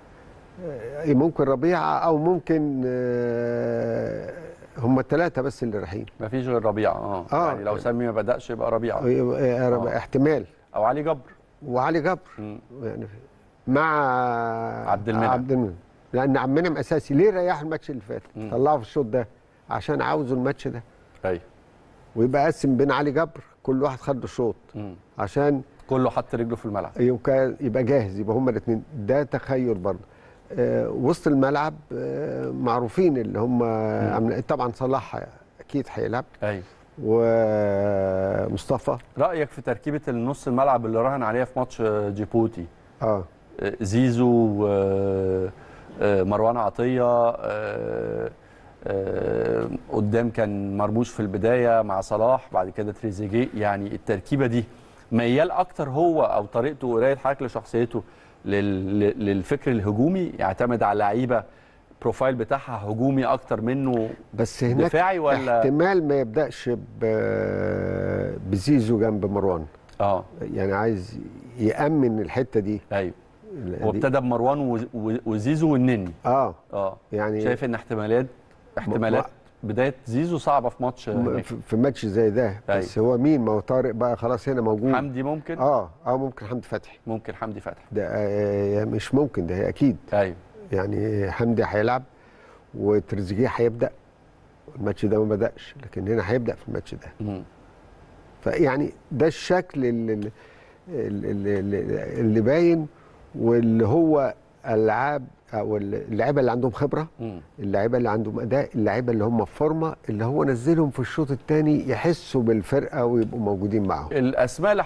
ممكن ربيعه او ممكن آه، هم الثلاثه بس اللي رايحين مفيش غير ربيعه اه, آه. يعني لو سامي ما بداش يبقى ربيعه آه،, آه. احتمال او علي جبر وعلي جبر مم. يعني مع عبد المنعم عبد المنعم لان عبد المنعم اساسي ليه ريح الماتش اللي فات طلعه في الشوط ده عشان عاوزوا الماتش ده ايوه ويبقى قسم بين علي جبر كل واحد خد الشوط عشان كله حط رجله في الملعب يبقى يبقى جاهز يبقى هما الاثنين ده تخيل برضه آه وسط الملعب آه معروفين اللي هم طبعا صلاح اكيد هيلعب ايوه ومصطفى رايك في تركيبه النص الملعب اللي راهن عليها في ماتش آه، جيبوتي اه, آه، زيزو ومروان آه، عطيه آه آه، قدام كان مرموش في البدايه مع صلاح بعد كده تريزيجيه يعني التركيبه دي ميال اكتر هو او طريقته قريب حضرتك لشخصيته للفكر الهجومي يعتمد على لعيبه البروفايل بتاعها هجومي اكتر منه بس هناك دفاعي ولا احتمال ما يبداش بزيزو جنب مروان اه يعني عايز يامن الحته دي ايوه وابتدى بمروان وزيزو والنني اه اه يعني شايف ان احتمالات احتمالات بدايه زيزو صعبه في ماتش في ماتش زي ده طيب. بس هو مين ما هو طارق بقى خلاص هنا موجود حمدي ممكن اه اه ممكن حمدي فتحي ممكن حمدي فتحي ده آه, آه، مش ممكن ده اكيد ايوه يعني حمدي هيلعب وتريزيجيه هيبدا الماتش ده ما بداش لكن هنا هيبدا في الماتش ده فيعني ده الشكل اللي, اللي, اللي, اللي باين واللي هو العاب او اللعيبه اللي عندهم خبره اللعيبه اللي عندهم اداء اللعيبه اللي هم في فورمه اللي هو نزلهم في الشوط الثاني يحسوا بالفرقه ويبقوا موجودين معاهم الاسماء اللي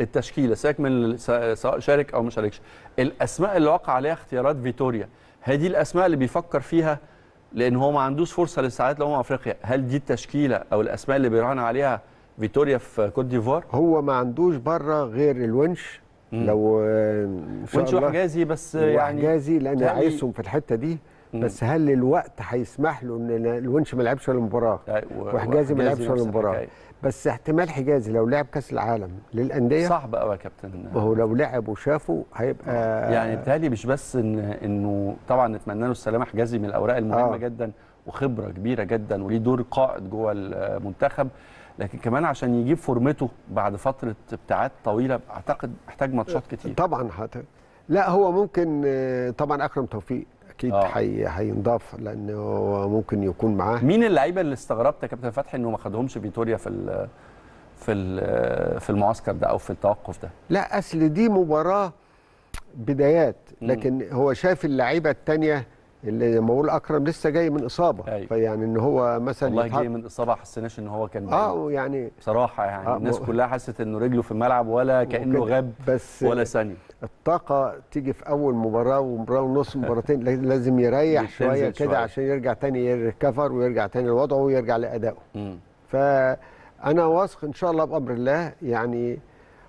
التشكيله سيبك من سواء شارك او ما شاركش الاسماء اللي وقع عليها اختيارات فيتوريا دي الاسماء اللي بيفكر فيها لان هو ما عندوش فرصه للساعات لامم افريقيا هل دي التشكيله او الاسماء اللي بيراهن عليها فيتوريا في كوت ديفوار هو ما عندوش بره غير الونش لو آه، ان شاء وحجازي بس يعني وحجازي لان عايزهم في الحته دي بس هل الوقت هيسمح له ان الونش ما لعبش ولا مباراه وحجازي ما لعبش ولا مباراه بس احتمال حجازي لو لعب كاس العالم للانديه صعب قوي يا كابتن ما هو لو لعب وشافه هيبقى آه، يعني بتهيألي مش بس ان انه طبعا نتمنى له السلامه حجازي من الاوراق المهمه آه. جدا وخبره كبيره جدا وليه دور قائد جوه المنتخب آه، لكن كمان عشان يجيب فورمته بعد فتره ابتعاد طويله اعتقد محتاج ماتشات كتير طبعا حتى لا هو ممكن طبعا اكرم توفيق اكيد آه. هينضاف حي... لانه ممكن يكون معاه مين اللعيبه اللي استغربت يا كابتن فتحي انه ما خدهمش فيتوريا في في في المعسكر ده او في التوقف ده لا اصل دي مباراه بدايات لكن م. هو شايف اللعيبه الثانيه اللي بقول اكرم لسه جاي من اصابه أيوة. فيعني ان هو مثلا والله جاي من اصابه ما حسيناش ان هو كان اه يعني بصراحه يعني آه الناس كلها حست انه رجله في الملعب ولا كانه غاب بس ولا ثانيه الطاقه تيجي في اول مباراه ومباراه ونص مباراتين لازم يريح شويه كده عشان يرجع تاني يركفر ويرجع تاني لوضعه ويرجع لادائه فانا واثق ان شاء الله بامر الله يعني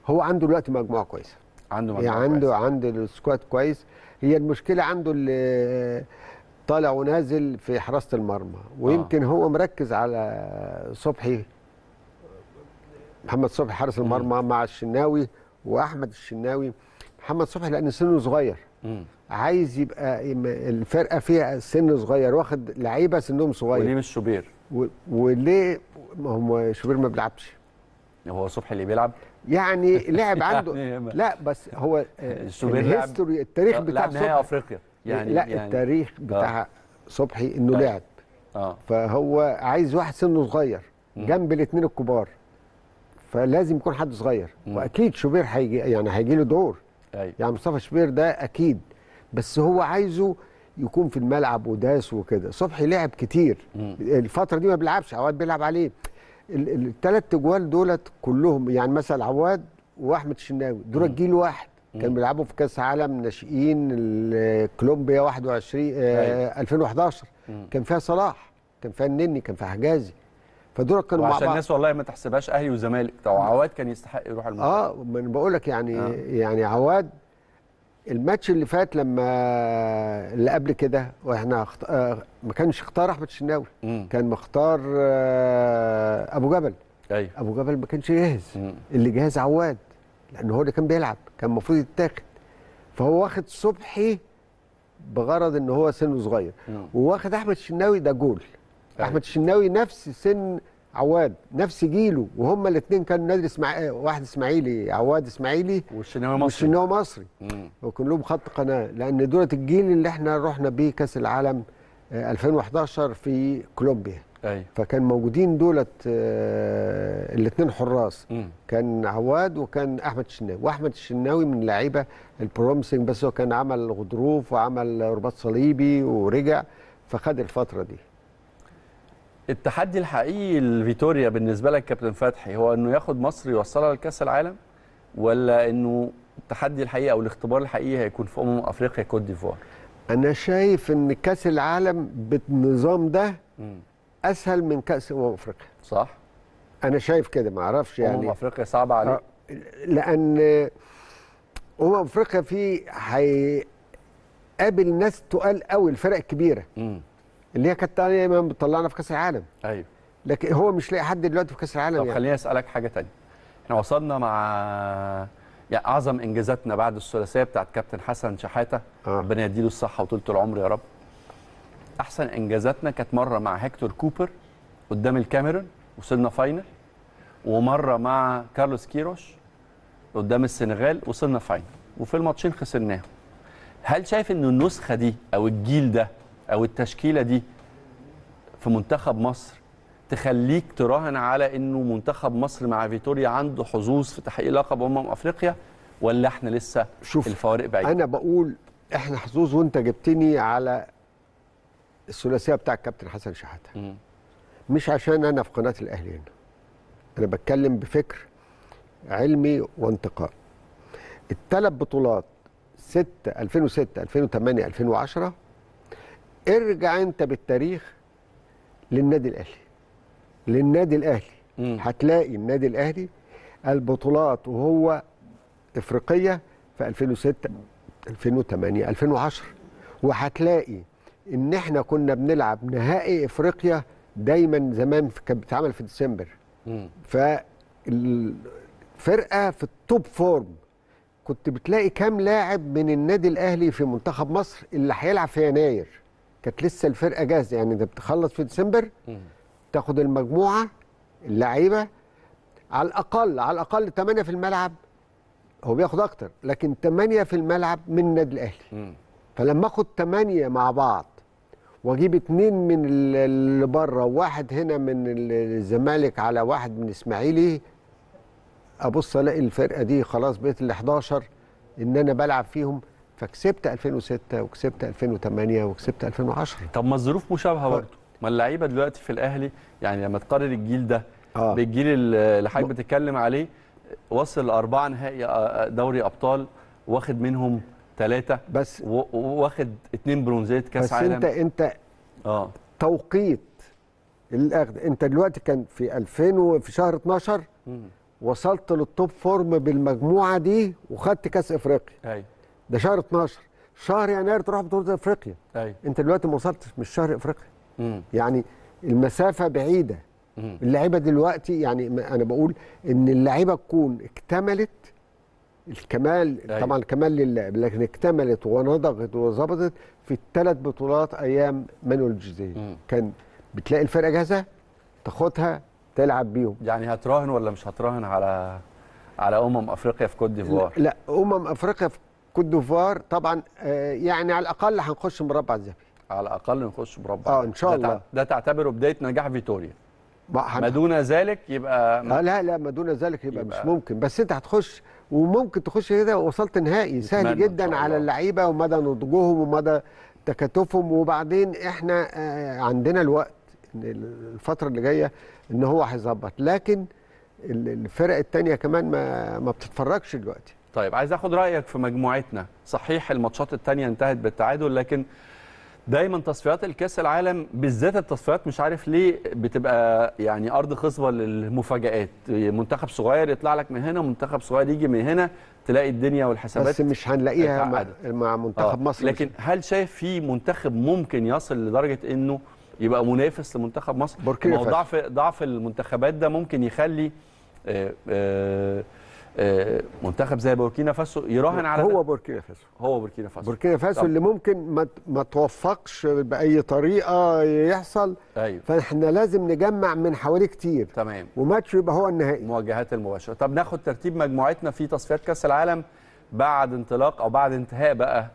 هو عنده دلوقتي مجموعه كويسه عنده مجموعه يعني عنده كويسة. عنده السكواد كويس هي المشكله عنده اللي طالع ونازل في حراسه المرمى ويمكن آه. هو مركز على صبحي محمد صبحي حارس المرمى مع الشناوي واحمد الشناوي محمد صبحي لان سنه صغير مم. عايز يبقى الفرقه فيها سن صغير واخد لعيبه سنهم صغير وليه مش شوبير و... وليه ما هو شوبير ما بيلعبش هو صبحي اللي بيلعب يعني *laughs* لعب عنده يعني لا بس هو آه، الهيستوري التاريخ آه، بتاع لعب نهائي افريقيا يعني لا يعني التاريخ آه. بتاع آه. صبحي انه لعب آه. فهو عايز واحد سنه صغير جنب الاثنين الكبار فلازم يكون حد صغير واكيد شوبير هيجي يعني هيجي له دور أيوة. يعني مصطفى شوبير ده اكيد بس هو عايزه يكون في الملعب وداس وكده صبحي لعب كتير الفتره دي ما بيلعبش اوقات بيلعب عليه الثلاث تجوال دولت كلهم يعني مثلا عواد واحمد الشناوي دول جيل واحد كانوا بيلعبوا في كاس عالم ناشئين كولومبيا 21 آه 2011 أيوه. مم. كان فيها صلاح كان فيها النني كان فيها حجازي فدول كانوا مع بعض عشان الناس والله ما تحسبهاش اهلي وزمالك طبعا عواد كان يستحق يروح المنتخب اه ما انا بقول لك يعني آه. يعني عواد الماتش اللي فات لما اللي قبل كده واحنا خط... آه، ما كانش اختار احمد الشناوي كان مختار آه، ابو جبل ايوه ابو جبل ما كانش جاهز اللي جاهز عواد لان هو اللي كان بيلعب كان المفروض يتاخد فهو واخد صبحي بغرض ان هو سنه صغير مم. وواخد احمد الشناوي ده جول أيوه. احمد الشناوي نفس سن عواد نفس جيله وهم الاثنين كانوا نادي اسماعيلي واحد اسماعيلي عواد اسماعيلي والشناوي مصري والشناوي مصري وكلهم خط قناه لان دولت الجيل اللي احنا رحنا بيه كاس العالم 2011 آه، في كولومبيا أي. فكان موجودين دولت آه، الاثنين حراس مم. كان عواد وكان احمد الشناوي واحمد الشناوي من اللعيبه البرومسنج بس هو كان عمل غضروف وعمل رباط صليبي ورجع فخد الفتره دي التحدي الحقيقي لفيتوريا بالنسبه لك كابتن فتحي هو انه ياخد مصر يوصلها لكاس العالم ولا انه التحدي الحقيقي او الاختبار الحقيقي هيكون في امم افريقيا كوت ديفوار انا شايف ان كاس العالم بالنظام ده اسهل من كاس امم افريقيا صح انا شايف كده ما اعرفش أمم يعني امم افريقيا صعبه عليه آه، لان امم افريقيا في هيقابل ناس تقال قوي الفرق كبيره اللي هي كانت دايما بتطلعنا في كاس العالم ايوه لكن هو مش لاقي حد دلوقتي في كاس العالم طب يعني. خليني اسالك حاجه ثانيه احنا وصلنا مع يعني اعظم انجازاتنا بعد الثلاثيه بتاعت كابتن حسن شحاته آه. ربنا يديله الصحه وطولة العمر يا رب احسن انجازاتنا كانت مره مع هيكتور كوبر قدام الكاميرون وصلنا فاينل ومره مع كارلوس كيروش قدام السنغال وصلنا فاينل وفي الماتشين خسرناهم هل شايف ان النسخه دي او الجيل ده او التشكيله دي في منتخب مصر تخليك تراهن على انه منتخب مصر مع فيتوريا عنده حظوظ في تحقيق لقب امم افريقيا ولا احنا لسه شوف الفوارق بعيده انا بقول احنا حظوظ وانت جبتني على الثلاثيه بتاع الكابتن حسن شحاته مش عشان انا في قناه الاهلي هنا انا بتكلم بفكر علمي وانتقاء الثلاث بطولات 6 2006 2008 2010 ارجع انت بالتاريخ للنادي الاهلي للنادي الاهلي هتلاقي النادي الاهلي البطولات وهو افريقيه في 2006 2008 2010 وهتلاقي ان احنا كنا بنلعب نهائي افريقيا دايما زمان كانت بتتعمل في ديسمبر فالفرقه في التوب فورم كنت بتلاقي كام لاعب من النادي الاهلي في منتخب مصر اللي هيلعب في يناير كانت لسه الفرقه جاهزه يعني انت بتخلص في ديسمبر تاخد المجموعه اللعيبه على الاقل على الاقل 8 في الملعب هو بياخد اكتر لكن 8 في الملعب من النادي الاهلي فلما اخد 8 مع بعض واجيب اثنين من اللي بره وواحد هنا من الزمالك على واحد من اسماعيلي ابص الاقي الفرقه دي خلاص بقت ال 11 ان انا بلعب فيهم فكسبت 2006 وكسبت 2008 وكسبت 2010 طب ما الظروف مشابهه برضه ما اللعيبه دلوقتي في الاهلي يعني لما تقارن الجيل ده آه. بالجيل اللي حضرتك بتتكلم عليه وصل اربعه نهائي آه، آه، دوري ابطال واخد منهم ثلاثه بس واخد اثنين برونزيه كاس عالم بس انت انت اه توقيت الاخد انت دلوقتي كان في 2000 وفي شهر 12 م. وصلت للتوب فورم بالمجموعه دي وخدت كاس افريقيا ايوه ده شهر 12 شهر يناير تروح بطوله افريقيا أي. أيوة. انت دلوقتي ما وصلتش مش شهر افريقيا مم. يعني المسافه بعيده اللعيبه دلوقتي يعني انا بقول ان اللعيبه تكون اكتملت الكمال أي. أيوة. طبعا الكمال للعب لكن اكتملت ونضغت وظبطت في الثلاث بطولات ايام مانويل جوزيه كان بتلاقي الفرقه جاهزه تاخدها تلعب بيهم يعني هتراهن ولا مش هتراهن على على امم افريقيا في كوت ديفوار لا, لا امم افريقيا في كوت ديفوار طبعا آه، يعني على الاقل هنخش مربع الذهبي على الاقل نخش مربع اه ان شاء الله ده, تعتبره بدايه نجاح فيتوريا ما دون ذلك يبقى آه لا لا ما دون ذلك يبقى, يبقى مش ممكن بس انت هتخش وممكن تخش كده وصلت نهائي سهل جدا على اللعيبه ومدى نضجهم ومدى تكاتفهم وبعدين احنا آه، عندنا الوقت الفتره اللي جايه ان هو هيظبط لكن الفرق الثانيه كمان ما ما بتتفرجش دلوقتي طيب عايز اخد رايك في مجموعتنا صحيح الماتشات الثانيه انتهت بالتعادل لكن دايما تصفيات الكاس العالم بالذات التصفيات مش عارف ليه بتبقى يعني ارض خصبه للمفاجات منتخب صغير يطلع لك من هنا منتخب صغير يجي من هنا تلاقي الدنيا والحسابات بس مش هنلاقيها مع, مع آه، منتخب آه. مصر لكن هل شايف في منتخب ممكن يصل لدرجه انه يبقى منافس لمنتخب مصر؟ ضعف ضعف المنتخبات ده ممكن يخلي آه آه آه، منتخب زي بوركينا فاسو يراهن على هو بوركينا فاسو هو بوركينا فاسو بوركينا فاسو اللي ممكن ما توفقش باي طريقه يحصل ايوه فاحنا لازم نجمع من حواليه كتير تمام وماتش يبقى هو النهائي مواجهات المباشره طب ناخد ترتيب مجموعتنا في تصفيات كاس العالم بعد انطلاق او بعد انتهاء بقى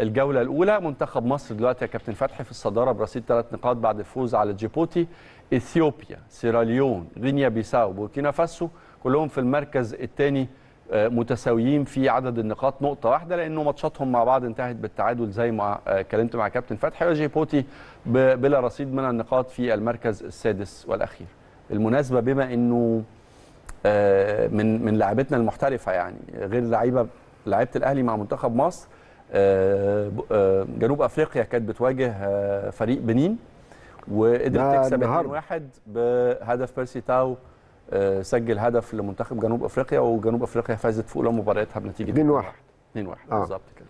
الجولة الأولى منتخب مصر دلوقتي يا كابتن فتحي في الصدارة برصيد ثلاث نقاط بعد الفوز على جيبوتي إثيوبيا، سيراليون، غينيا بيساو، بوركينا فاسو كلهم في المركز الثاني آه، متساويين في عدد النقاط نقطه واحده لانه ماتشاتهم مع بعض انتهت بالتعادل زي ما اتكلمت آه، مع كابتن فتحي وجيبوتي بلا رصيد من النقاط في المركز السادس والاخير بالمناسبه بما انه آه، من من لعبتنا المحترفه يعني غير لعيبه لعيبه الاهلي مع منتخب مصر جنوب افريقيا كانت بتواجه فريق بنين وقدرت تكسب 2-1 بهدف بيرسي تاو آه، سجل هدف لمنتخب جنوب افريقيا وجنوب افريقيا فازت في اولى مبارياتها بنتيجه 2-1 2-1 آه. بالظبط كده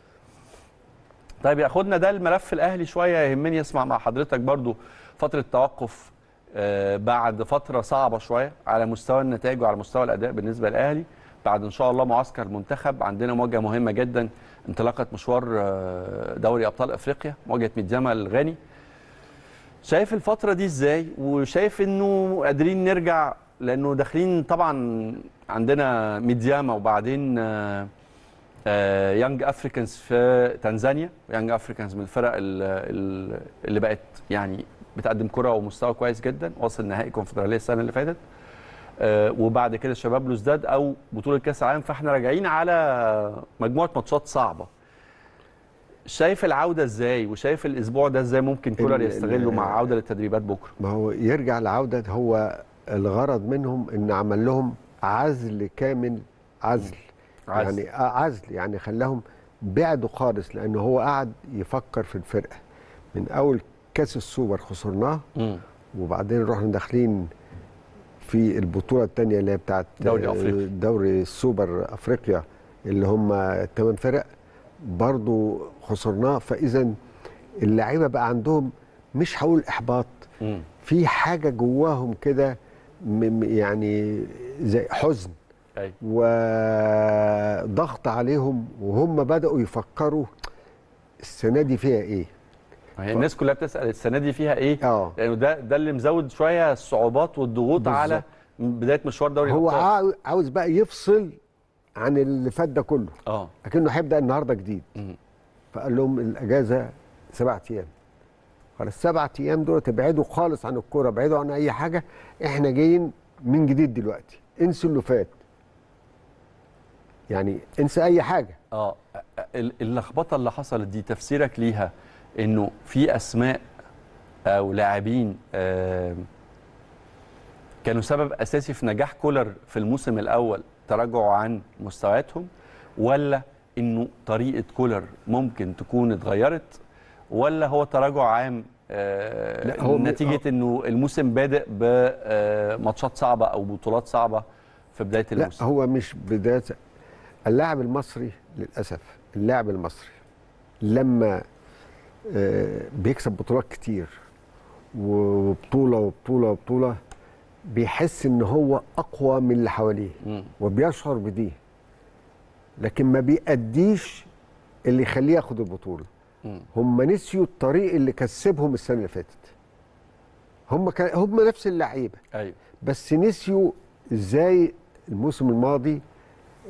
طيب ياخدنا ده الملف الاهلي شويه يهمني اسمع مع حضرتك برضو فتره توقف آه، بعد فتره صعبه شويه على مستوى النتائج وعلى مستوى الاداء بالنسبه للاهلي بعد ان شاء الله معسكر المنتخب عندنا مواجهه مهمه جدا انطلاقه مشوار دوري ابطال افريقيا مواجهه ميدياما الغاني شايف الفتره دي ازاي وشايف انه قادرين نرجع لانه داخلين طبعا عندنا ميدياما وبعدين يانج افريكانز في تنزانيا يانج افريكانز من الفرق اللي بقت يعني بتقدم كره ومستوى كويس جدا وصل نهائي الكونفدراليه السنه اللي فاتت آه، وبعد كده الشباب لوزداد او بطوله كاس العالم فاحنا راجعين على مجموعه ماتشات صعبه شايف العوده ازاي وشايف الاسبوع ده ازاي ممكن كولر يستغله مع عوده للتدريبات بكره ما هو يرجع لعوده هو الغرض منهم ان عمل لهم عزل كامل عزل, عزل. يعني آه، عزل يعني خلاهم بعدوا خالص لان هو قعد يفكر في الفرقه من اول كاس السوبر خسرناه وبعدين رحنا داخلين في البطوله الثانيه اللي هي بتاعت دوري افريقيا دوري السوبر افريقيا اللي هم الثمان فرق برضو خسرناه فاذا اللعيبه بقى عندهم مش هقول احباط في حاجه جواهم كده يعني زي حزن أي. وضغط عليهم وهم بداوا يفكروا السنه دي فيها ايه يعني الناس كلها بتسال السنه دي فيها ايه آه. لانه ده ده اللي مزود شويه الصعوبات والضغوط على بدايه مشوار دوري هو الابطال هو عاوز بقى يفصل عن اللي فات ده كله اه لكنه هيبدا النهارده جديد م. فقال لهم الاجازه سبعة ايام ولا ايام دول تبعدوا خالص عن الكوره ابعدوا عن اي حاجه احنا جايين من جديد دلوقتي انسوا اللي فات يعني انسى اي حاجه اه اللخبطه اللي حصلت دي تفسيرك ليها انه في اسماء او لاعبين آه كانوا سبب اساسي في نجاح كولر في الموسم الاول تراجعوا عن مستوياتهم ولا انه طريقه كولر ممكن تكون اتغيرت ولا هو تراجع عام آه، لا هو نتيجه آه. انه الموسم بادئ بماتشات آه، صعبه او بطولات صعبه في بدايه الموسم لا هو مش بدايه اللاعب المصري للاسف اللاعب المصري لما بيكسب بطولات كتير وبطوله وبطوله وبطوله بيحس ان هو اقوى من اللي حواليه وبيشعر بدي لكن ما بيأديش اللي يخليه ياخد البطوله هم نسيوا الطريق اللي كسبهم السنه اللي فاتت هم ك... هم نفس اللعيبه ايوه بس نسيوا ازاي الموسم الماضي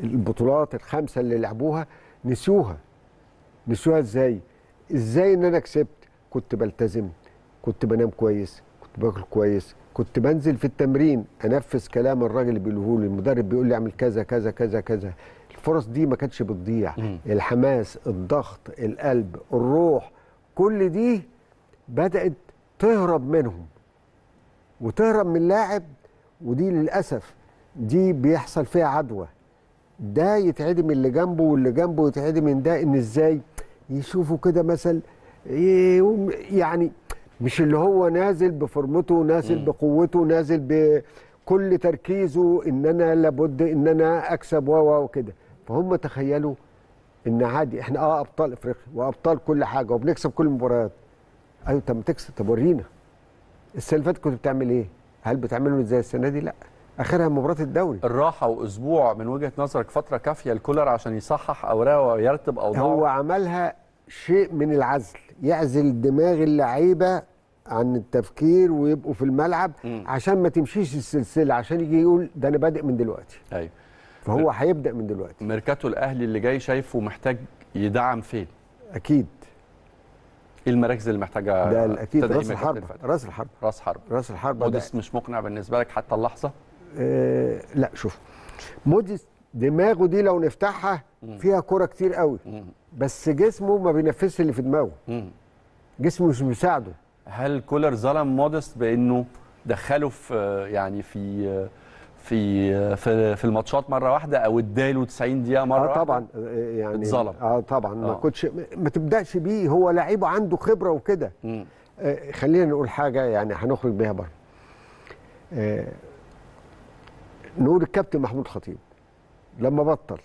البطولات الخمسه اللي لعبوها نسيوها نسيوها ازاي ازاي ان انا كسبت كنت بلتزم كنت بنام كويس كنت باكل كويس كنت بنزل في التمرين انفذ كلام الراجل اللي بيقوله لي المدرب بيقول لي اعمل كذا كذا كذا كذا الفرص دي ما كانتش بتضيع الحماس الضغط القلب الروح كل دي بدات تهرب منهم وتهرب من لاعب ودي للاسف دي بيحصل فيها عدوى ده يتعدم اللي جنبه واللي جنبه يتعدم من ده ان ازاي يشوفوا كده مثل يعني مش اللي هو نازل بفورمته نازل بقوته نازل بكل تركيزه ان انا لابد ان انا اكسب و وكده فهم تخيلوا ان عادي احنا اه ابطال افريقيا وابطال كل حاجه وبنكسب كل المباريات ايوه طب ما تكسب طب ورينا السنه اللي فاتت كنت بتعمل ايه؟ هل بتعملوا زي السنه دي؟ لا اخرها مباراه الدوري الراحه واسبوع من وجهه نظرك فتره كافيه لكولر عشان يصحح اوراقه ويرتب اوضاعه هو عملها شيء من العزل يعزل دماغ اللعيبه عن التفكير ويبقوا في الملعب م. عشان ما تمشيش السلسله عشان يجي يقول ده انا بادئ من دلوقتي ايوه فهو هيبدا من دلوقتي ميركاتو الاهلي اللي جاي شايفه محتاج يدعم فين اكيد ايه المراكز اللي محتاجه ده اكيد راس الحرب راس الحرب راس الحرب راس الحرب موديس مش مقنع بالنسبه لك حتى اللحظه آه لا شوف موديس دماغه دي لو نفتحها فيها كرة كتير قوي بس جسمه ما بينفذش اللي في دماغه جسمه مش مساعده هل كولر ظلم مودست بانه دخله في آه، يعني في آه، في في في الماتشات مره واحده او اداله 90 دقيقه مره آه طبعا آه، يعني اتظلم اه طبعا آه. ما كنتش ما تبداش بيه هو لعيب عنده خبره وكده آه خلينا نقول حاجه يعني هنخرج بيها بره آه نقول الكابتن محمود خطيب لما بطل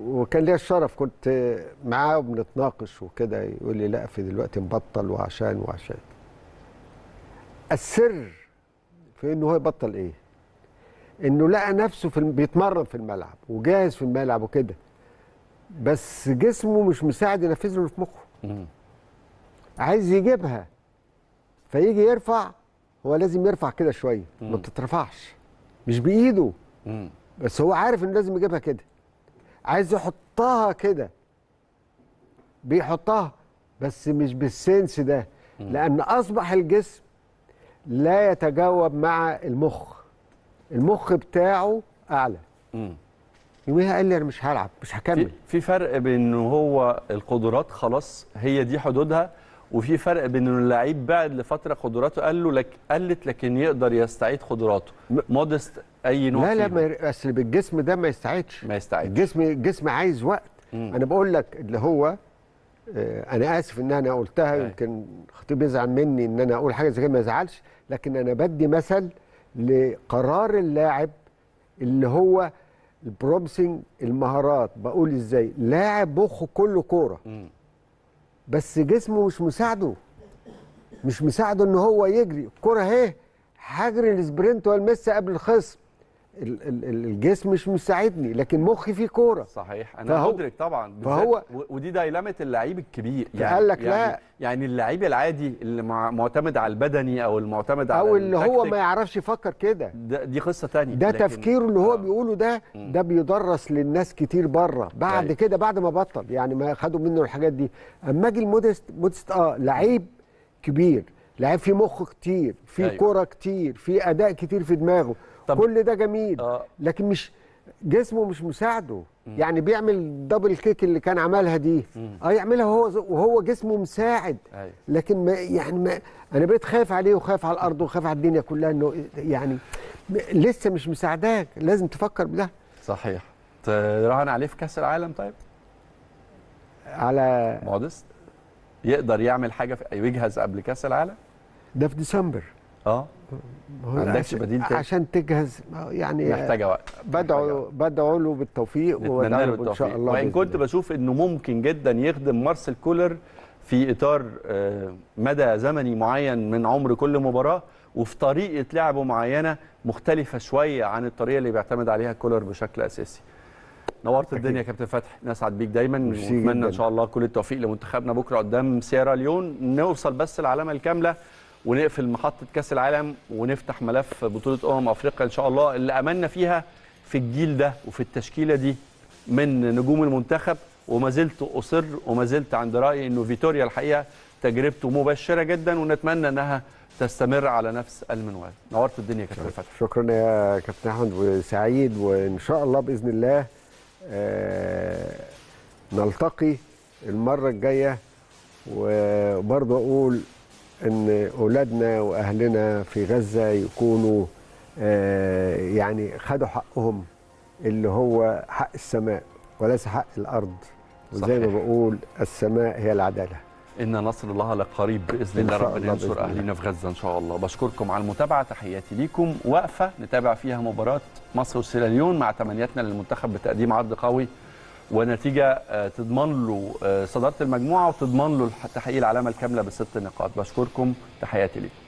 وكان ليا الشرف كنت معاه وبنتناقش وكده يقول لي لا في دلوقتي مبطل وعشان وعشان السر في انه هو يبطل ايه انه لقى نفسه في بيتمرن في الملعب وجاهز في الملعب وكده بس جسمه مش مساعد ينفذ له اللي في مخه عايز يجيبها فيجي يرفع هو لازم يرفع كده شويه ما بتترفعش مش بايده بس هو عارف انه لازم يجيبها كده عايز يحطها كده بيحطها بس مش بالسنس ده لان اصبح الجسم لا يتجاوب مع المخ المخ بتاعه اعلى امم يوميها قال لي انا مش هلعب مش هكمل في فرق بين هو القدرات خلاص هي دي حدودها وفي فرق بين ان اللعيب بعد لفتره قدراته قال له لك قلت لكن يقدر يستعيد قدراته مودست اي نوع لا لا بس اصل بالجسم ده ما يستعيدش ما يستعيدش الجسم الجسم عايز وقت مم. انا بقول لك اللي هو آه، انا اسف ان انا قلتها يمكن خطيب يزعل مني ان انا اقول حاجه زي كده ما يزعلش لكن انا بدي مثل لقرار اللاعب اللي هو البروبسنج المهارات بقول ازاي لاعب مخه كله كوره بس جسمه مش مساعده مش مساعده ان هو يجري الكوره اهي هجري السبرنت والمسه قبل الخصم الجسم مش مساعدني لكن مخي فيه كوره صحيح انا مدرك طبعا فهو ودي دايلمه اللعيب الكبير يعني قال لك يعني لا يعني, يعني اللعيب العادي اللي معتمد على البدني او المعتمد على او اللي هو ما يعرفش يفكر كده دي قصه ثانيه ده تفكيره اللي هو آه. بيقوله ده ده بيدرس للناس كتير بره بعد يعني. كده بعد ما بطل يعني ما خدوا منه الحاجات دي اما اجي المودست مودست اه لعيب كبير لعيب فيه مخ كتير فيه أيوة. كوره كتير فيه اداء كتير في دماغه طب كل ده جميل آه. لكن مش جسمه مش مساعده مم. يعني بيعمل دبل كيك اللي كان عملها دي اه يعملها هو وهو جسمه مساعد أي. أيوه. لكن ما يعني ما انا بقيت خايف عليه وخايف على الارض وخايف على الدنيا كلها انه يعني لسه مش مساعداك لازم تفكر بده صحيح تراهن عليه في كاس العالم طيب على مودست يقدر يعمل حاجه في... يجهز قبل كاس العالم ده في ديسمبر اه ما عندكش بديل تاني عشان تجهز يعني محتاجه وقت بدعو بدعو له بالتوفيق وان له شاء الله وان كنت بشوف انه ممكن جدا يخدم مارسيل كولر في اطار آه، مدى زمني معين من عمر كل مباراه وفي طريقه لعبه معينه مختلفه شويه عن الطريقه اللي بيعتمد عليها كولر بشكل اساسي نورت الدنيا يا كابتن فتحي نسعد بيك دايما ونتمنى ان شاء الله كل التوفيق لمنتخبنا بكره قدام سيرا ليون نوصل بس العلامه الكامله ونقفل محطه كاس العالم ونفتح ملف بطوله امم افريقيا ان شاء الله اللي املنا فيها في الجيل ده وفي التشكيله دي من نجوم المنتخب وما زلت اصر وما زلت عند رايي انه فيتوريا الحقيقه تجربته مبشره جدا ونتمنى انها تستمر على نفس المنوال نورت الدنيا كابتن فتحي شكرا يا كابتن احمد وسعيد وان شاء الله باذن الله آه، نلتقي المره الجايه وبرضه اقول ان اولادنا واهلنا في غزه يكونوا آه، يعني خدوا حقهم اللي هو حق السماء وليس حق الارض وزي ما بقول السماء هي العداله ان نصر الله لقريب باذن الله ربنا ينصر اهلنا في غزه ان شاء الله بشكركم على المتابعه تحياتي ليكم وقفه نتابع فيها مباراه مصر وسيراليون مع تمنياتنا للمنتخب بتقديم عرض قوي ونتيجه آه، تضمن له آه، صداره المجموعه وتضمن له تحقيق العلامه الكامله بست نقاط بشكركم تحياتي ليكم